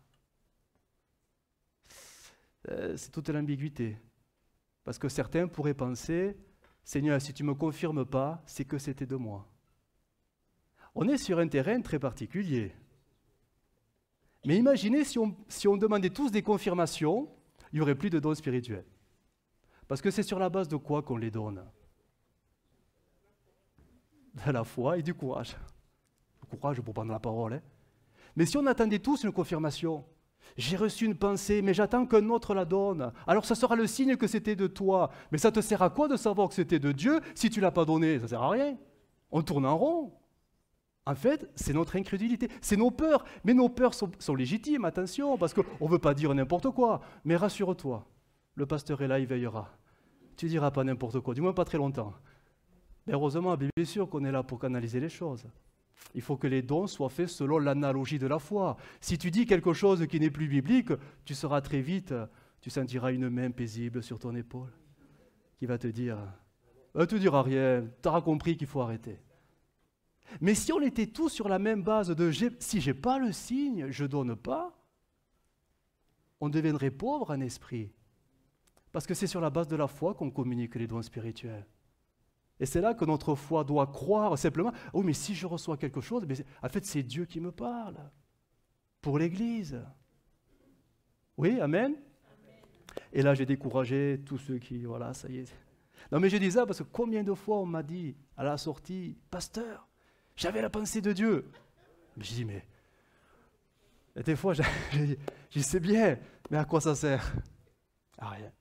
euh, c'est toute l'ambiguïté. Parce que certains pourraient penser, Seigneur, si tu ne me confirmes pas, c'est que c'était de moi. On est sur un terrain très particulier. Mais imaginez si on, demandait tous des confirmations, il n'y aurait plus de dons spirituels. Parce que c'est sur la base de quoi qu'on les donne De la foi et du courage. Le courage pour prendre la parole. Hein. Mais si on attendait tous une confirmation, j'ai reçu une pensée, mais j'attends qu'un autre la donne. Alors ça sera le signe que c'était de toi. Mais ça te sert à quoi de savoir que c'était de Dieu si tu l'as pas donné Ça sert à rien. On tourne en rond. En fait, c'est notre incrédulité, c'est nos peurs. Mais nos peurs sont, légitimes, attention, parce qu'on ne veut pas dire n'importe quoi. Mais rassure-toi, le pasteur est là, il veillera. Tu diras pas n'importe quoi, du moins pas très longtemps. Mais heureusement, bien sûr qu'on est là pour canaliser les choses. Il faut que les dons soient faits selon l'analogie de la foi. Si tu dis quelque chose qui n'est plus biblique, tu seras très vite, tu sentiras une main paisible sur ton épaule qui va te dire, euh, tu ne diras rien, tu auras compris qu'il faut arrêter. Mais si on était tous sur la même base de si je n'ai pas le signe, je ne donne pas, on deviendrait pauvre en esprit. Parce que c'est sur la base de la foi qu'on communique les dons spirituels. Et c'est là que notre foi doit croire simplement, oh mais si je reçois quelque chose, en fait c'est Dieu qui me parle pour l'Église. Oui, amen. Et là j'ai découragé tous ceux qui, voilà, ça y est. Non mais je dis ça parce que combien de fois on m'a dit à la sortie, pasteur, j'avais la pensée de Dieu. J'ai dit, mais. des fois, j'ai sais bien, mais à quoi ça sert À rien.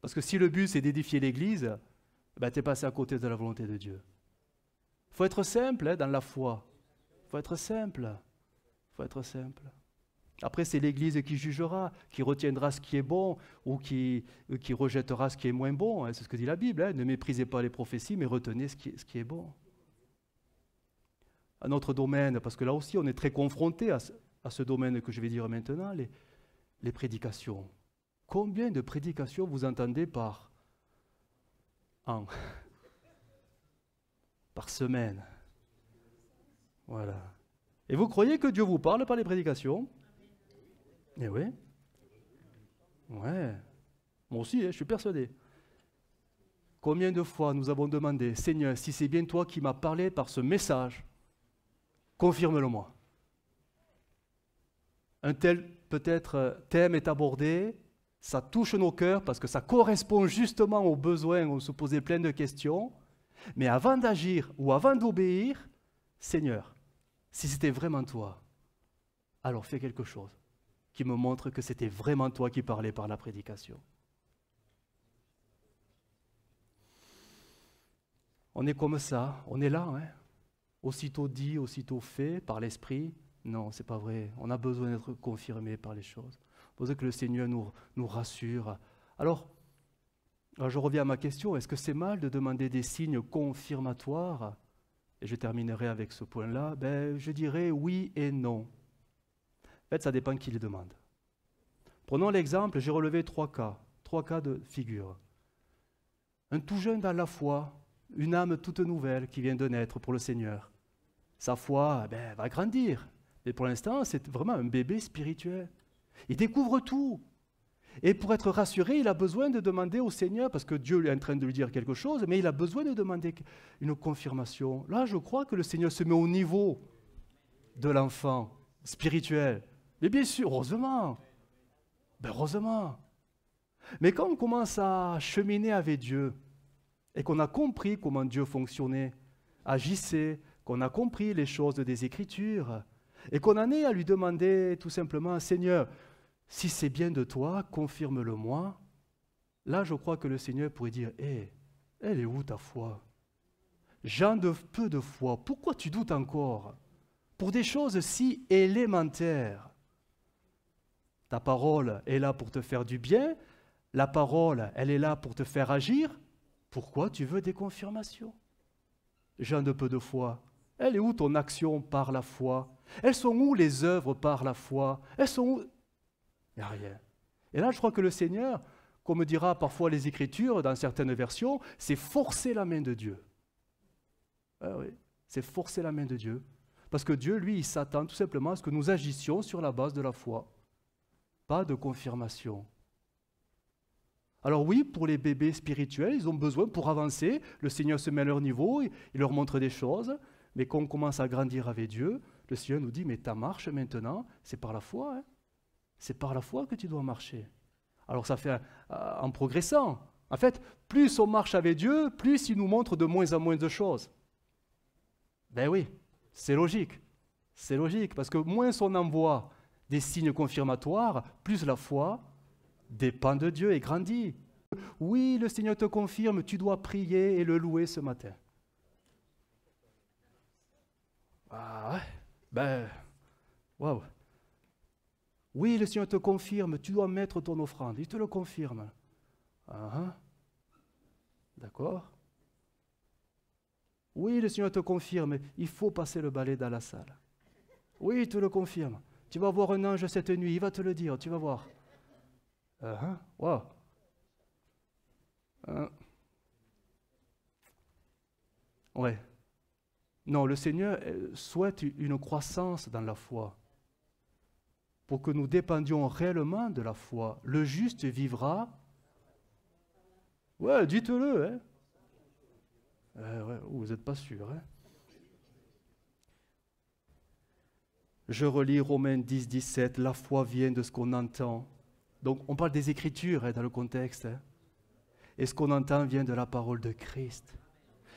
Parce que si le but, c'est d'édifier l'Église, ben, tu es passé à côté de la volonté de Dieu. Il faut être simple hein, dans la foi. Il faut être simple. faut être simple. Après, c'est l'Église qui jugera, qui retiendra ce qui est bon ou qui, rejettera ce qui est moins bon. Hein. C'est ce que dit la Bible. Hein. Ne méprisez pas les prophéties, mais retenez ce qui est bon notre domaine, parce que là aussi on est très confronté à, ce domaine que je vais dire maintenant, les, prédications. Combien de prédications vous entendez par Par semaine Voilà. Et vous croyez que Dieu vous parle par les prédications Eh oui. Ouais. Moi aussi, hein, je suis persuadé. Combien de fois nous avons demandé, Seigneur, si c'est bien toi qui m'as parlé par ce message, confirme-le-moi. Un tel peut-être thème est abordé, ça touche nos cœurs parce que ça correspond justement aux besoins, on se posait plein de questions. Mais avant d'agir ou avant d'obéir, Seigneur, si c'était vraiment toi, alors fais quelque chose qui me montre que c'était vraiment toi qui parlais par la prédication. On est comme ça, on est là. Hein aussitôt dit, aussitôt fait par l'Esprit. Non, c'est pas vrai. On a besoin d'être confirmé par les choses. Besoin que le Seigneur nous, nous rassure. Alors, je reviens à ma question. Est-ce que c'est mal de demander des signes confirmatoires Et je terminerai avec ce point-là. Ben, je dirais oui et non. En fait, ça dépend qui les demande. Prenons l'exemple, j'ai relevé trois cas, trois cas de figure. Un tout jeune dans la foi, une âme toute nouvelle qui vient de naître pour le Seigneur sa foi eh ben, va grandir. Mais pour l'instant, c'est vraiment un bébé spirituel. Il découvre tout. Et pour être rassuré, il a besoin de demander au Seigneur, parce que Dieu est en train de lui dire quelque chose, mais il a besoin de demander une confirmation. Là, je crois que le Seigneur se met au niveau de l'enfant spirituel. Mais bien sûr, heureusement. Ben, heureusement. Mais quand on commence à cheminer avec Dieu et qu'on a compris comment Dieu fonctionnait, agissait, qu'on a compris les choses des Écritures, et qu'on en est à lui demander tout simplement, Seigneur, si c'est bien de toi, confirme-le-moi, là je crois que le Seigneur pourrait dire, hé, elle est où ta foi Jean de peu de foi, pourquoi tu doutes encore pour des choses si élémentaires Ta parole est là pour te faire du bien, la parole, elle est là pour te faire agir, pourquoi tu veux des confirmations Jean de peu de foi, elle est où ton action par la foi Elles sont où les œuvres par la foi Elles sont où Il n'y a rien. Et là, je crois que le Seigneur, comme dira parfois les Écritures dans certaines versions, c'est forcer la main de Dieu. Ah oui, c'est forcer la main de Dieu. Parce que Dieu, lui, il s'attend tout simplement à ce que nous agissions sur la base de la foi. Pas de confirmation. Alors oui, pour les bébés spirituels, ils ont besoin pour avancer. Le Seigneur se met à leur niveau, il leur montre des choses mais quand on commence à grandir avec Dieu, le Seigneur nous dit, mais ta marche maintenant, c'est par la foi. Hein. C'est par la foi que tu dois marcher. Alors ça fait euh, en progressant. En fait, plus on marche avec Dieu, plus il nous montre de moins en moins de choses. Ben oui, c'est logique. C'est logique, parce que moins on envoie des signes confirmatoires, plus la foi dépend de Dieu et grandit. Oui, le Seigneur te confirme, tu dois prier et le louer ce matin. Ah Ben, waouh Oui, le Seigneur te confirme, tu dois mettre ton offrande. Il te le confirme. Ah hein. d'accord Oui, le Seigneur te confirme, il faut passer le balai dans la salle. Oui, il te le confirme. Tu vas voir un ange cette nuit, il va te le dire, tu vas voir. Ah, hein, waouh hein. Ouais. Non, le Seigneur euh, souhaite une croissance dans la foi pour que nous dépendions réellement de la foi. Le juste vivra. Ouais, dites-le. Hein. Euh, vous n'êtes pas sûr. Hein. Je relis Romains 10, 17. La foi vient de ce qu'on entend. Donc on parle des Écritures hein, dans le contexte. Et ce qu'on entend vient de la parole de Christ.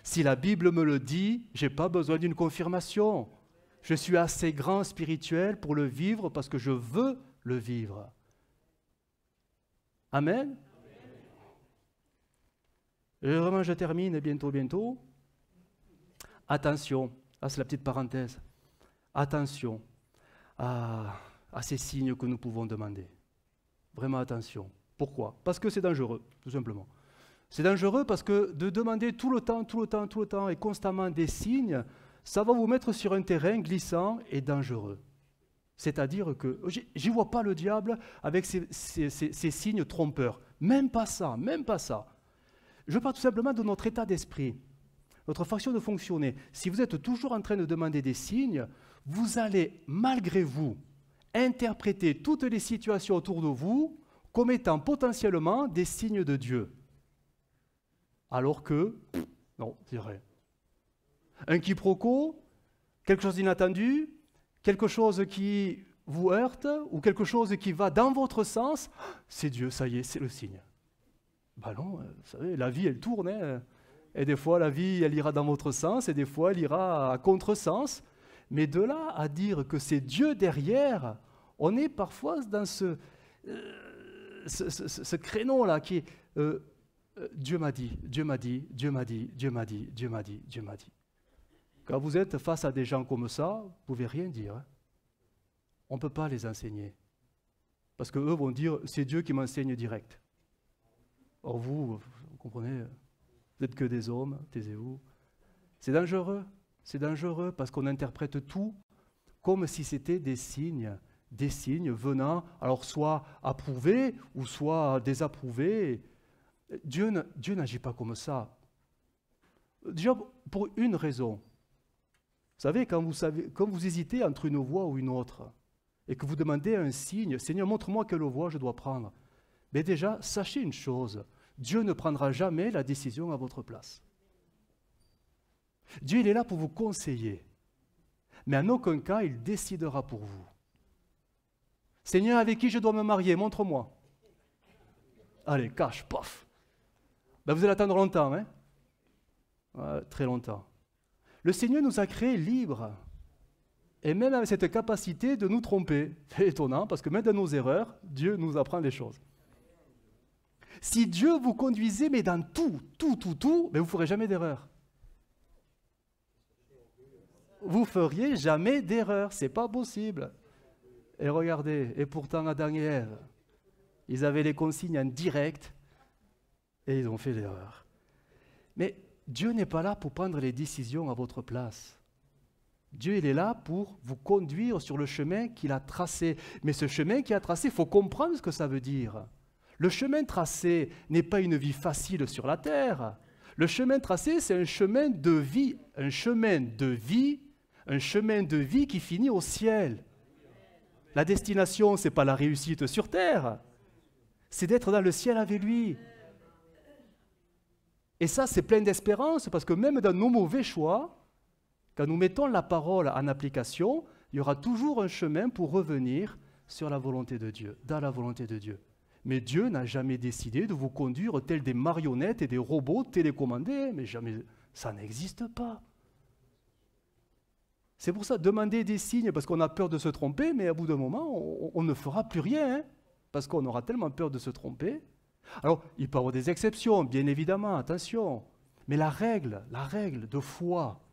Si la Bible me le dit, je n'ai pas besoin d'une confirmation. Je suis assez grand spirituel pour le vivre parce que je veux le vivre. Amen. Et vraiment, je termine bientôt, bientôt. Attention, à ah, c'est la petite parenthèse. Attention à ces signes que nous pouvons demander. Vraiment attention. Pourquoi Parce que c'est dangereux, tout simplement. C'est dangereux parce que de demander tout le temps, tout le temps, tout le temps et constamment des signes, ça va vous mettre sur un terrain glissant et dangereux. C'est-à-dire que j'y vois pas le diable avec ses, signes trompeurs. Même pas ça, même pas ça. Je parle tout simplement de notre état d'esprit, notre façon de fonctionner. Si vous êtes toujours en train de demander des signes, vous allez, malgré vous, interpréter toutes les situations autour de vous comme étant potentiellement des signes de Dieu alors que, non, je dirais, Un quiproquo, quelque chose d'inattendu, quelque chose qui vous heurte ou quelque chose qui va dans votre sens, c'est Dieu, ça y est, c'est le signe. Ben non, euh, vous savez, la vie, elle tourne. Hein. et des fois, la vie, elle ira dans votre sens, et des fois, elle ira à contresens. Mais de là à dire que c'est Dieu derrière, on est parfois dans ce, euh, ce, créneau-là qui est euh, euh, Dieu m'a dit, Dieu m'a dit, Dieu m'a dit, Dieu m'a dit, Dieu m'a dit, Dieu m'a dit. Quand vous êtes face à des gens comme ça, vous pouvez rien dire. Hein. On ne peut pas les enseigner. Parce qu'eux vont dire, c'est Dieu qui m'enseigne direct. Or vous, vous comprenez, vous n'êtes que des hommes, taisez-vous. C'est dangereux, c'est dangereux parce qu'on interprète tout comme si c'était des signes, des signes venant, alors soit approuvés ou soit désapprouvés, Dieu n'agit pas comme ça. Déjà, pour une raison. Vous savez, quand vous, savez, quand vous hésitez entre une voie ou une autre, et que vous demandez un signe, Seigneur, montre-moi quelle voie je dois prendre. Mais déjà, sachez une chose, Dieu ne prendra jamais la décision à votre place. Dieu, il est là pour vous conseiller, mais en aucun cas, il décidera pour vous. Seigneur, avec qui je dois me marier Montre-moi. Allez, cache, paf. Bah, vous allez attendre longtemps, hein Très longtemps. Le Seigneur nous a créés libres, et même avec cette capacité de nous tromper. C'est étonnant, parce que même dans nos erreurs, Dieu nous apprend les choses. Si Dieu vous conduisait, mais dans tout, tout, tout, tout, mais vous ne ferez jamais d'erreur. Vous feriez jamais d'erreur, c'est pas possible. Et regardez, et pourtant Adam et Ève, ils avaient les consignes en direct, et ils ont fait l'erreur. Mais Dieu n'est pas là pour prendre les décisions à votre place. Dieu, il est là pour vous conduire sur le chemin qu'il a tracé. Mais ce chemin qu'il a tracé, il faut comprendre ce que ça veut dire. Le chemin tracé n'est pas une vie facile sur la terre. Le chemin tracé, c'est un chemin de vie, un chemin de vie, un chemin de vie qui finit au ciel. La destination, ce n'est pas la réussite sur terre, c'est d'être dans le ciel avec lui. Et ça, c'est plein d'espérance, parce que même dans nos mauvais choix, quand nous mettons la parole en application, il y aura toujours un chemin pour revenir sur la volonté de Dieu, dans la volonté de Dieu. Mais Dieu n'a jamais décidé de vous conduire tels des marionnettes et des robots télécommandés, mais jamais, ça n'existe pas. C'est pour ça, demander des signes, parce qu'on a peur de se tromper, mais à bout d'un moment, on, ne fera plus rien, hein, parce qu'on aura tellement peur de se tromper alors, il peut avoir des exceptions, bien évidemment, attention. Mais la règle, la règle de foi,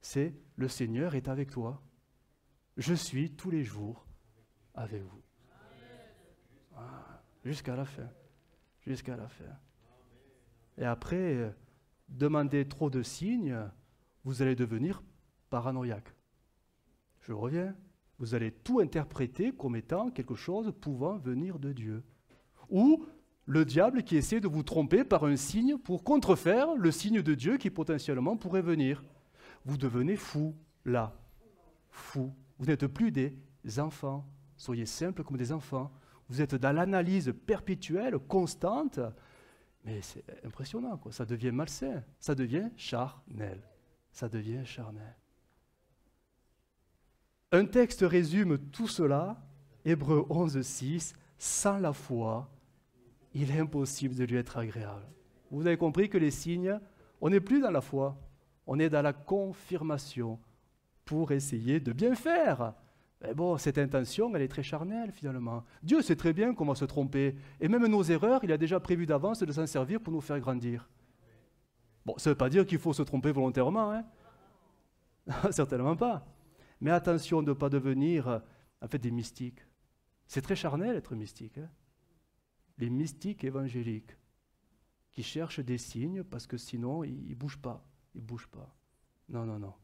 c'est le Seigneur est avec toi. Je suis tous les jours avec vous. Ah, jusqu'à la fin. Jusqu'à la fin. Et après, euh, demander trop de signes, vous allez devenir paranoïaque. Je reviens. Vous allez tout interpréter comme étant quelque chose pouvant venir de Dieu ou le diable qui essaie de vous tromper par un signe pour contrefaire le signe de Dieu qui potentiellement pourrait venir. Vous devenez fou, là. Fou. Vous n'êtes plus des enfants. Soyez simples comme des enfants. Vous êtes dans l'analyse perpétuelle, constante. Mais c'est impressionnant, quoi. ça devient malsain, ça devient charnel. Ça devient charnel. Un texte résume tout cela, Hébreu 11, 6, sans la foi, il est impossible de lui être agréable. Vous avez compris que les signes, on n'est plus dans la foi, on est dans la confirmation pour essayer de bien faire. Mais bon, cette intention, elle est très charnelle finalement. Dieu sait très bien comment se tromper. Et même nos erreurs, il a déjà prévu d'avance de s'en servir pour nous faire grandir. Bon, ça ne veut pas dire qu'il faut se tromper volontairement. Hein. Certainement pas. Mais attention de ne pas devenir en fait des mystiques. C'est très charnel d'être mystique. Hein les mystiques évangéliques qui cherchent des signes parce que sinon ils ne bougent pas, ils bougent pas. Non, non, non.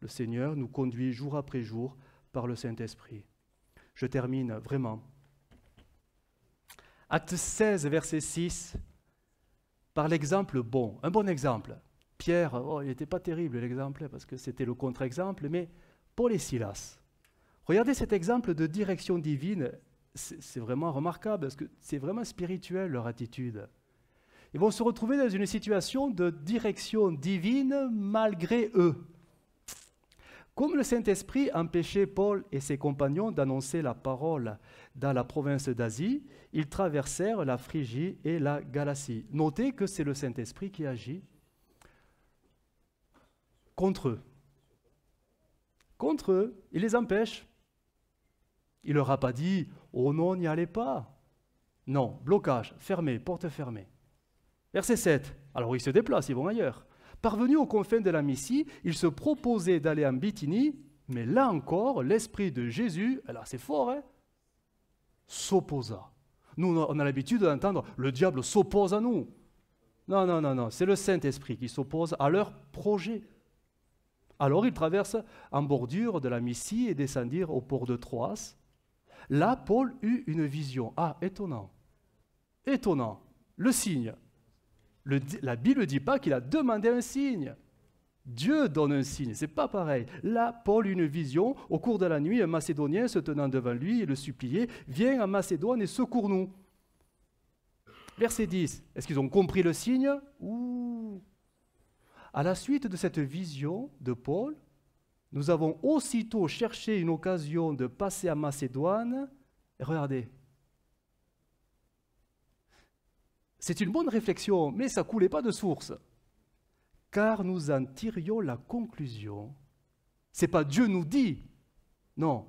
Le Seigneur nous conduit jour après jour par le Saint-Esprit. Je termine vraiment. Acte 16, verset 6, par l'exemple bon, un bon exemple. Pierre, oh, il n'était pas terrible l'exemple parce que c'était le contre-exemple, mais Paul et Silas. Regardez cet exemple de direction divine c'est vraiment remarquable parce que c'est vraiment spirituel leur attitude. Ils vont se retrouver dans une situation de direction divine malgré eux. Comme le Saint-Esprit empêchait Paul et ses compagnons d'annoncer la parole dans la province d'Asie, ils traversèrent la Phrygie et la Galatie. Notez que c'est le Saint-Esprit qui agit contre eux. Contre eux, il les empêche. Il leur a pas dit Oh non, n'y allez pas. Non, blocage, fermé, porte fermée. Verset 7. Alors ils se déplacent, ils vont ailleurs. Parvenus aux confins de la Missie, ils se proposaient d'aller en Bithynie, mais là encore, l'esprit de Jésus, là c'est fort, hein, s'opposa. Nous, on a l'habitude d'entendre le diable s'oppose à nous. Non, non, non, non, c'est le Saint-Esprit qui s'oppose à leur projet. Alors ils traversent en bordure de la Missie et descendirent au port de Troas. Là, Paul eut une vision. Ah, étonnant. Étonnant. Le signe. la Bible ne dit pas qu'il a demandé un signe. Dieu donne un signe, c'est pas pareil. Là, Paul eut une vision. Au cours de la nuit, un Macédonien se tenant devant lui et le suppliait Viens en Macédoine et secours-nous. Verset 10. Est-ce qu'ils ont compris le signe Ouh À la suite de cette vision de Paul, nous avons aussitôt cherché une occasion de passer à Macédoine. regardez, c'est une bonne réflexion, mais ça ne coulait pas de source. Car nous en tirions la conclusion. C'est pas Dieu nous dit, non.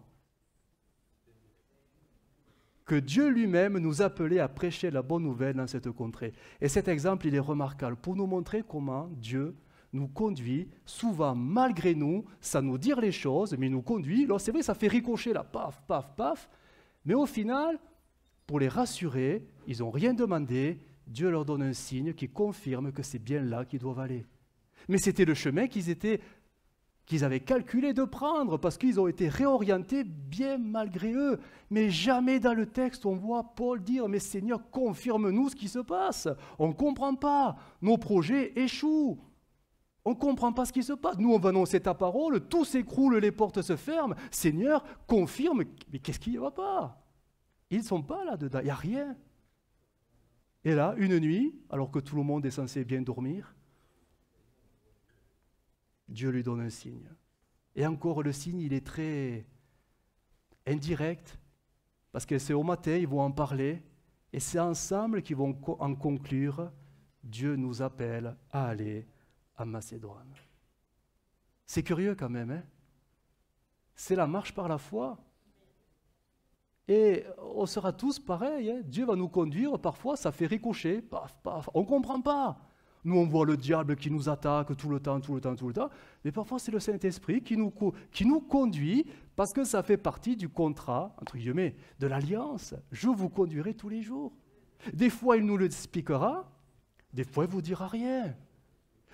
Que Dieu lui-même nous appelait à prêcher la bonne nouvelle dans cette contrée. Et cet exemple, il est remarquable pour nous montrer comment Dieu nous conduit souvent malgré nous, sans nous dire les choses, mais nous conduit. Alors c'est vrai, ça fait ricocher là, paf, paf, paf. Mais au final, pour les rassurer, ils n'ont rien demandé. Dieu leur donne un signe qui confirme que c'est bien là qu'ils doivent aller. Mais c'était le chemin qu'ils étaient qu'ils avaient calculé de prendre parce qu'ils ont été réorientés bien malgré eux. Mais jamais dans le texte on voit Paul dire Mais Seigneur, confirme-nous ce qui se passe. On ne comprend pas. Nos projets échouent. On ne comprend pas ce qui se passe. Nous, on va annoncer ta parole, tout s'écroule, les portes se ferment. Seigneur, confirme, mais qu'est-ce qui ne va pas Ils ne sont pas là-dedans, il n'y a rien. Et là, une nuit, alors que tout le monde est censé bien dormir, Dieu lui donne un signe. Et encore, le signe, il est très indirect, parce que c'est au matin, ils vont en parler, et c'est ensemble qu'ils vont en conclure, Dieu nous appelle à aller à Macédoine. C'est curieux quand même, hein C'est la marche par la foi. Et on sera tous pareils. Hein Dieu va nous conduire, parfois ça fait ricocher, paf, paf, on ne comprend pas. Nous, on voit le diable qui nous attaque tout le temps, tout le temps, tout le temps. Mais parfois, c'est le Saint-Esprit qui nous, qui nous conduit parce que ça fait partie du contrat, entre guillemets, de l'alliance. Je vous conduirai tous les jours. Des fois, il nous l'expliquera, des fois, il ne vous dira rien.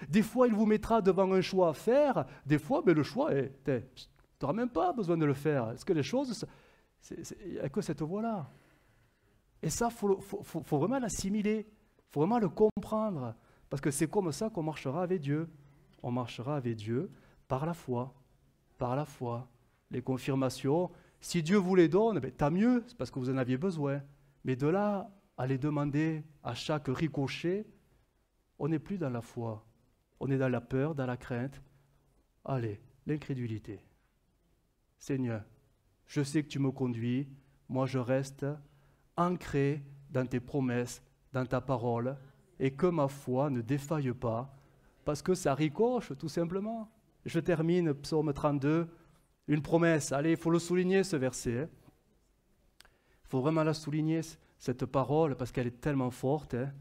Des fois, il vous mettra devant un choix à faire. Des fois, mais le choix est. Tu n'auras même pas besoin de le faire. Est-ce que les choses. Il n'y a que cette voie-là. Et ça, il faut, vraiment l'assimiler. Il faut vraiment le comprendre. Parce que c'est comme ça qu'on marchera avec Dieu. On marchera avec Dieu par la foi. Par la foi. Les confirmations, si Dieu vous les donne, ben, tant mieux, c'est parce que vous en aviez besoin. Mais de là à les demander à chaque ricochet, on n'est plus dans la foi. On est dans la peur, dans la crainte. Allez, l'incrédulité. Seigneur, je sais que tu me conduis, moi je reste ancré dans tes promesses, dans ta parole, et que ma foi ne défaille pas, parce que ça ricoche tout simplement. Je termine, psaume 32, une promesse. Allez, il faut le souligner ce verset. Il hein. faut vraiment la souligner, cette parole, parce qu'elle est tellement forte. Hein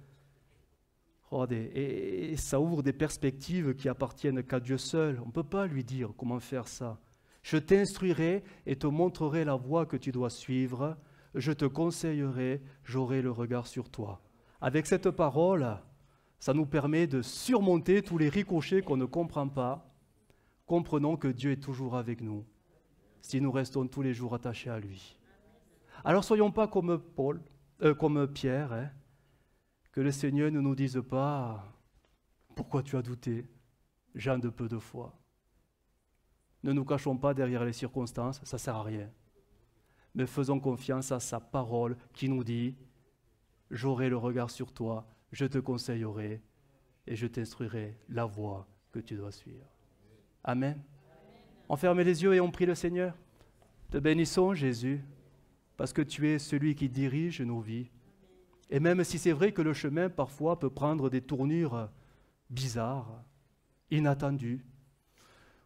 et, ça ouvre des perspectives qui appartiennent qu'à Dieu seul. On ne peut pas lui dire comment faire ça. Je t'instruirai et te montrerai la voie que tu dois suivre. Je te conseillerai, j'aurai le regard sur toi. Avec cette parole, ça nous permet de surmonter tous les ricochets qu'on ne comprend pas. Comprenons que Dieu est toujours avec nous si nous restons tous les jours attachés à lui. Alors soyons pas comme Paul, euh, comme Pierre, hein que le Seigneur ne nous dise pas pourquoi tu as douté, Jean de peu de foi. Ne nous cachons pas derrière les circonstances, ça ne sert à rien. Mais faisons confiance à sa parole qui nous dit J'aurai le regard sur toi, je te conseillerai et je t'instruirai la voie que tu dois suivre. Amen. Amen. On ferme les yeux et on prie le Seigneur. Te bénissons, Jésus, parce que tu es celui qui dirige nos vies. Et même si c'est vrai que le chemin parfois peut prendre des tournures bizarres, inattendues,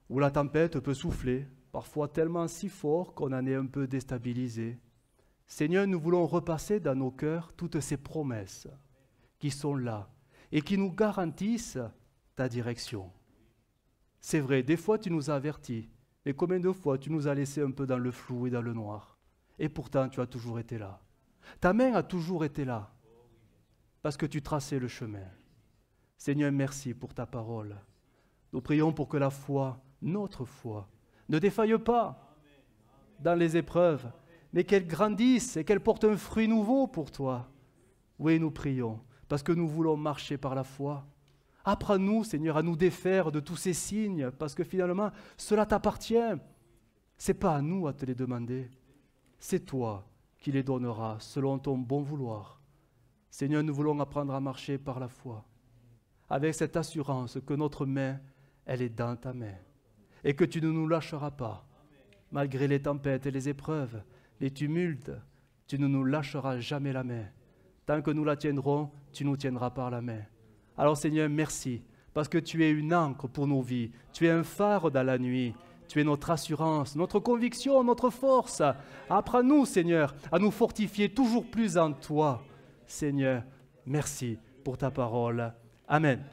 où la tempête peut souffler, parfois tellement si fort qu'on en est un peu déstabilisé. Seigneur, nous voulons repasser dans nos cœurs toutes ces promesses qui sont là et qui nous garantissent ta direction. C'est vrai, des fois tu nous as avertis, mais combien de fois tu nous as laissés un peu dans le flou et dans le noir Et pourtant tu as toujours été là. Ta main a toujours été là parce que tu traçais le chemin. Seigneur, merci pour ta parole. Nous prions pour que la foi, notre foi, ne défaille pas dans les épreuves, mais qu'elle grandisse et qu'elle porte un fruit nouveau pour toi. Oui, nous prions, parce que nous voulons marcher par la foi. Apprends-nous, Seigneur, à nous défaire de tous ces signes, parce que finalement, cela t'appartient. Ce n'est pas à nous à te les demander, c'est toi qui les donnera selon ton bon vouloir. Seigneur, nous voulons apprendre à marcher par la foi, avec cette assurance que notre main, elle est dans ta main, et que tu ne nous lâcheras pas, malgré les tempêtes et les épreuves, les tumultes, tu ne nous lâcheras jamais la main. Tant que nous la tiendrons, tu nous tiendras par la main. Alors Seigneur, merci, parce que tu es une ancre pour nos vies, tu es un phare dans la nuit, tu es notre assurance, notre conviction, notre force. Apprends-nous, Seigneur, à nous fortifier toujours plus en toi. Seigneur, merci pour ta parole. Amen.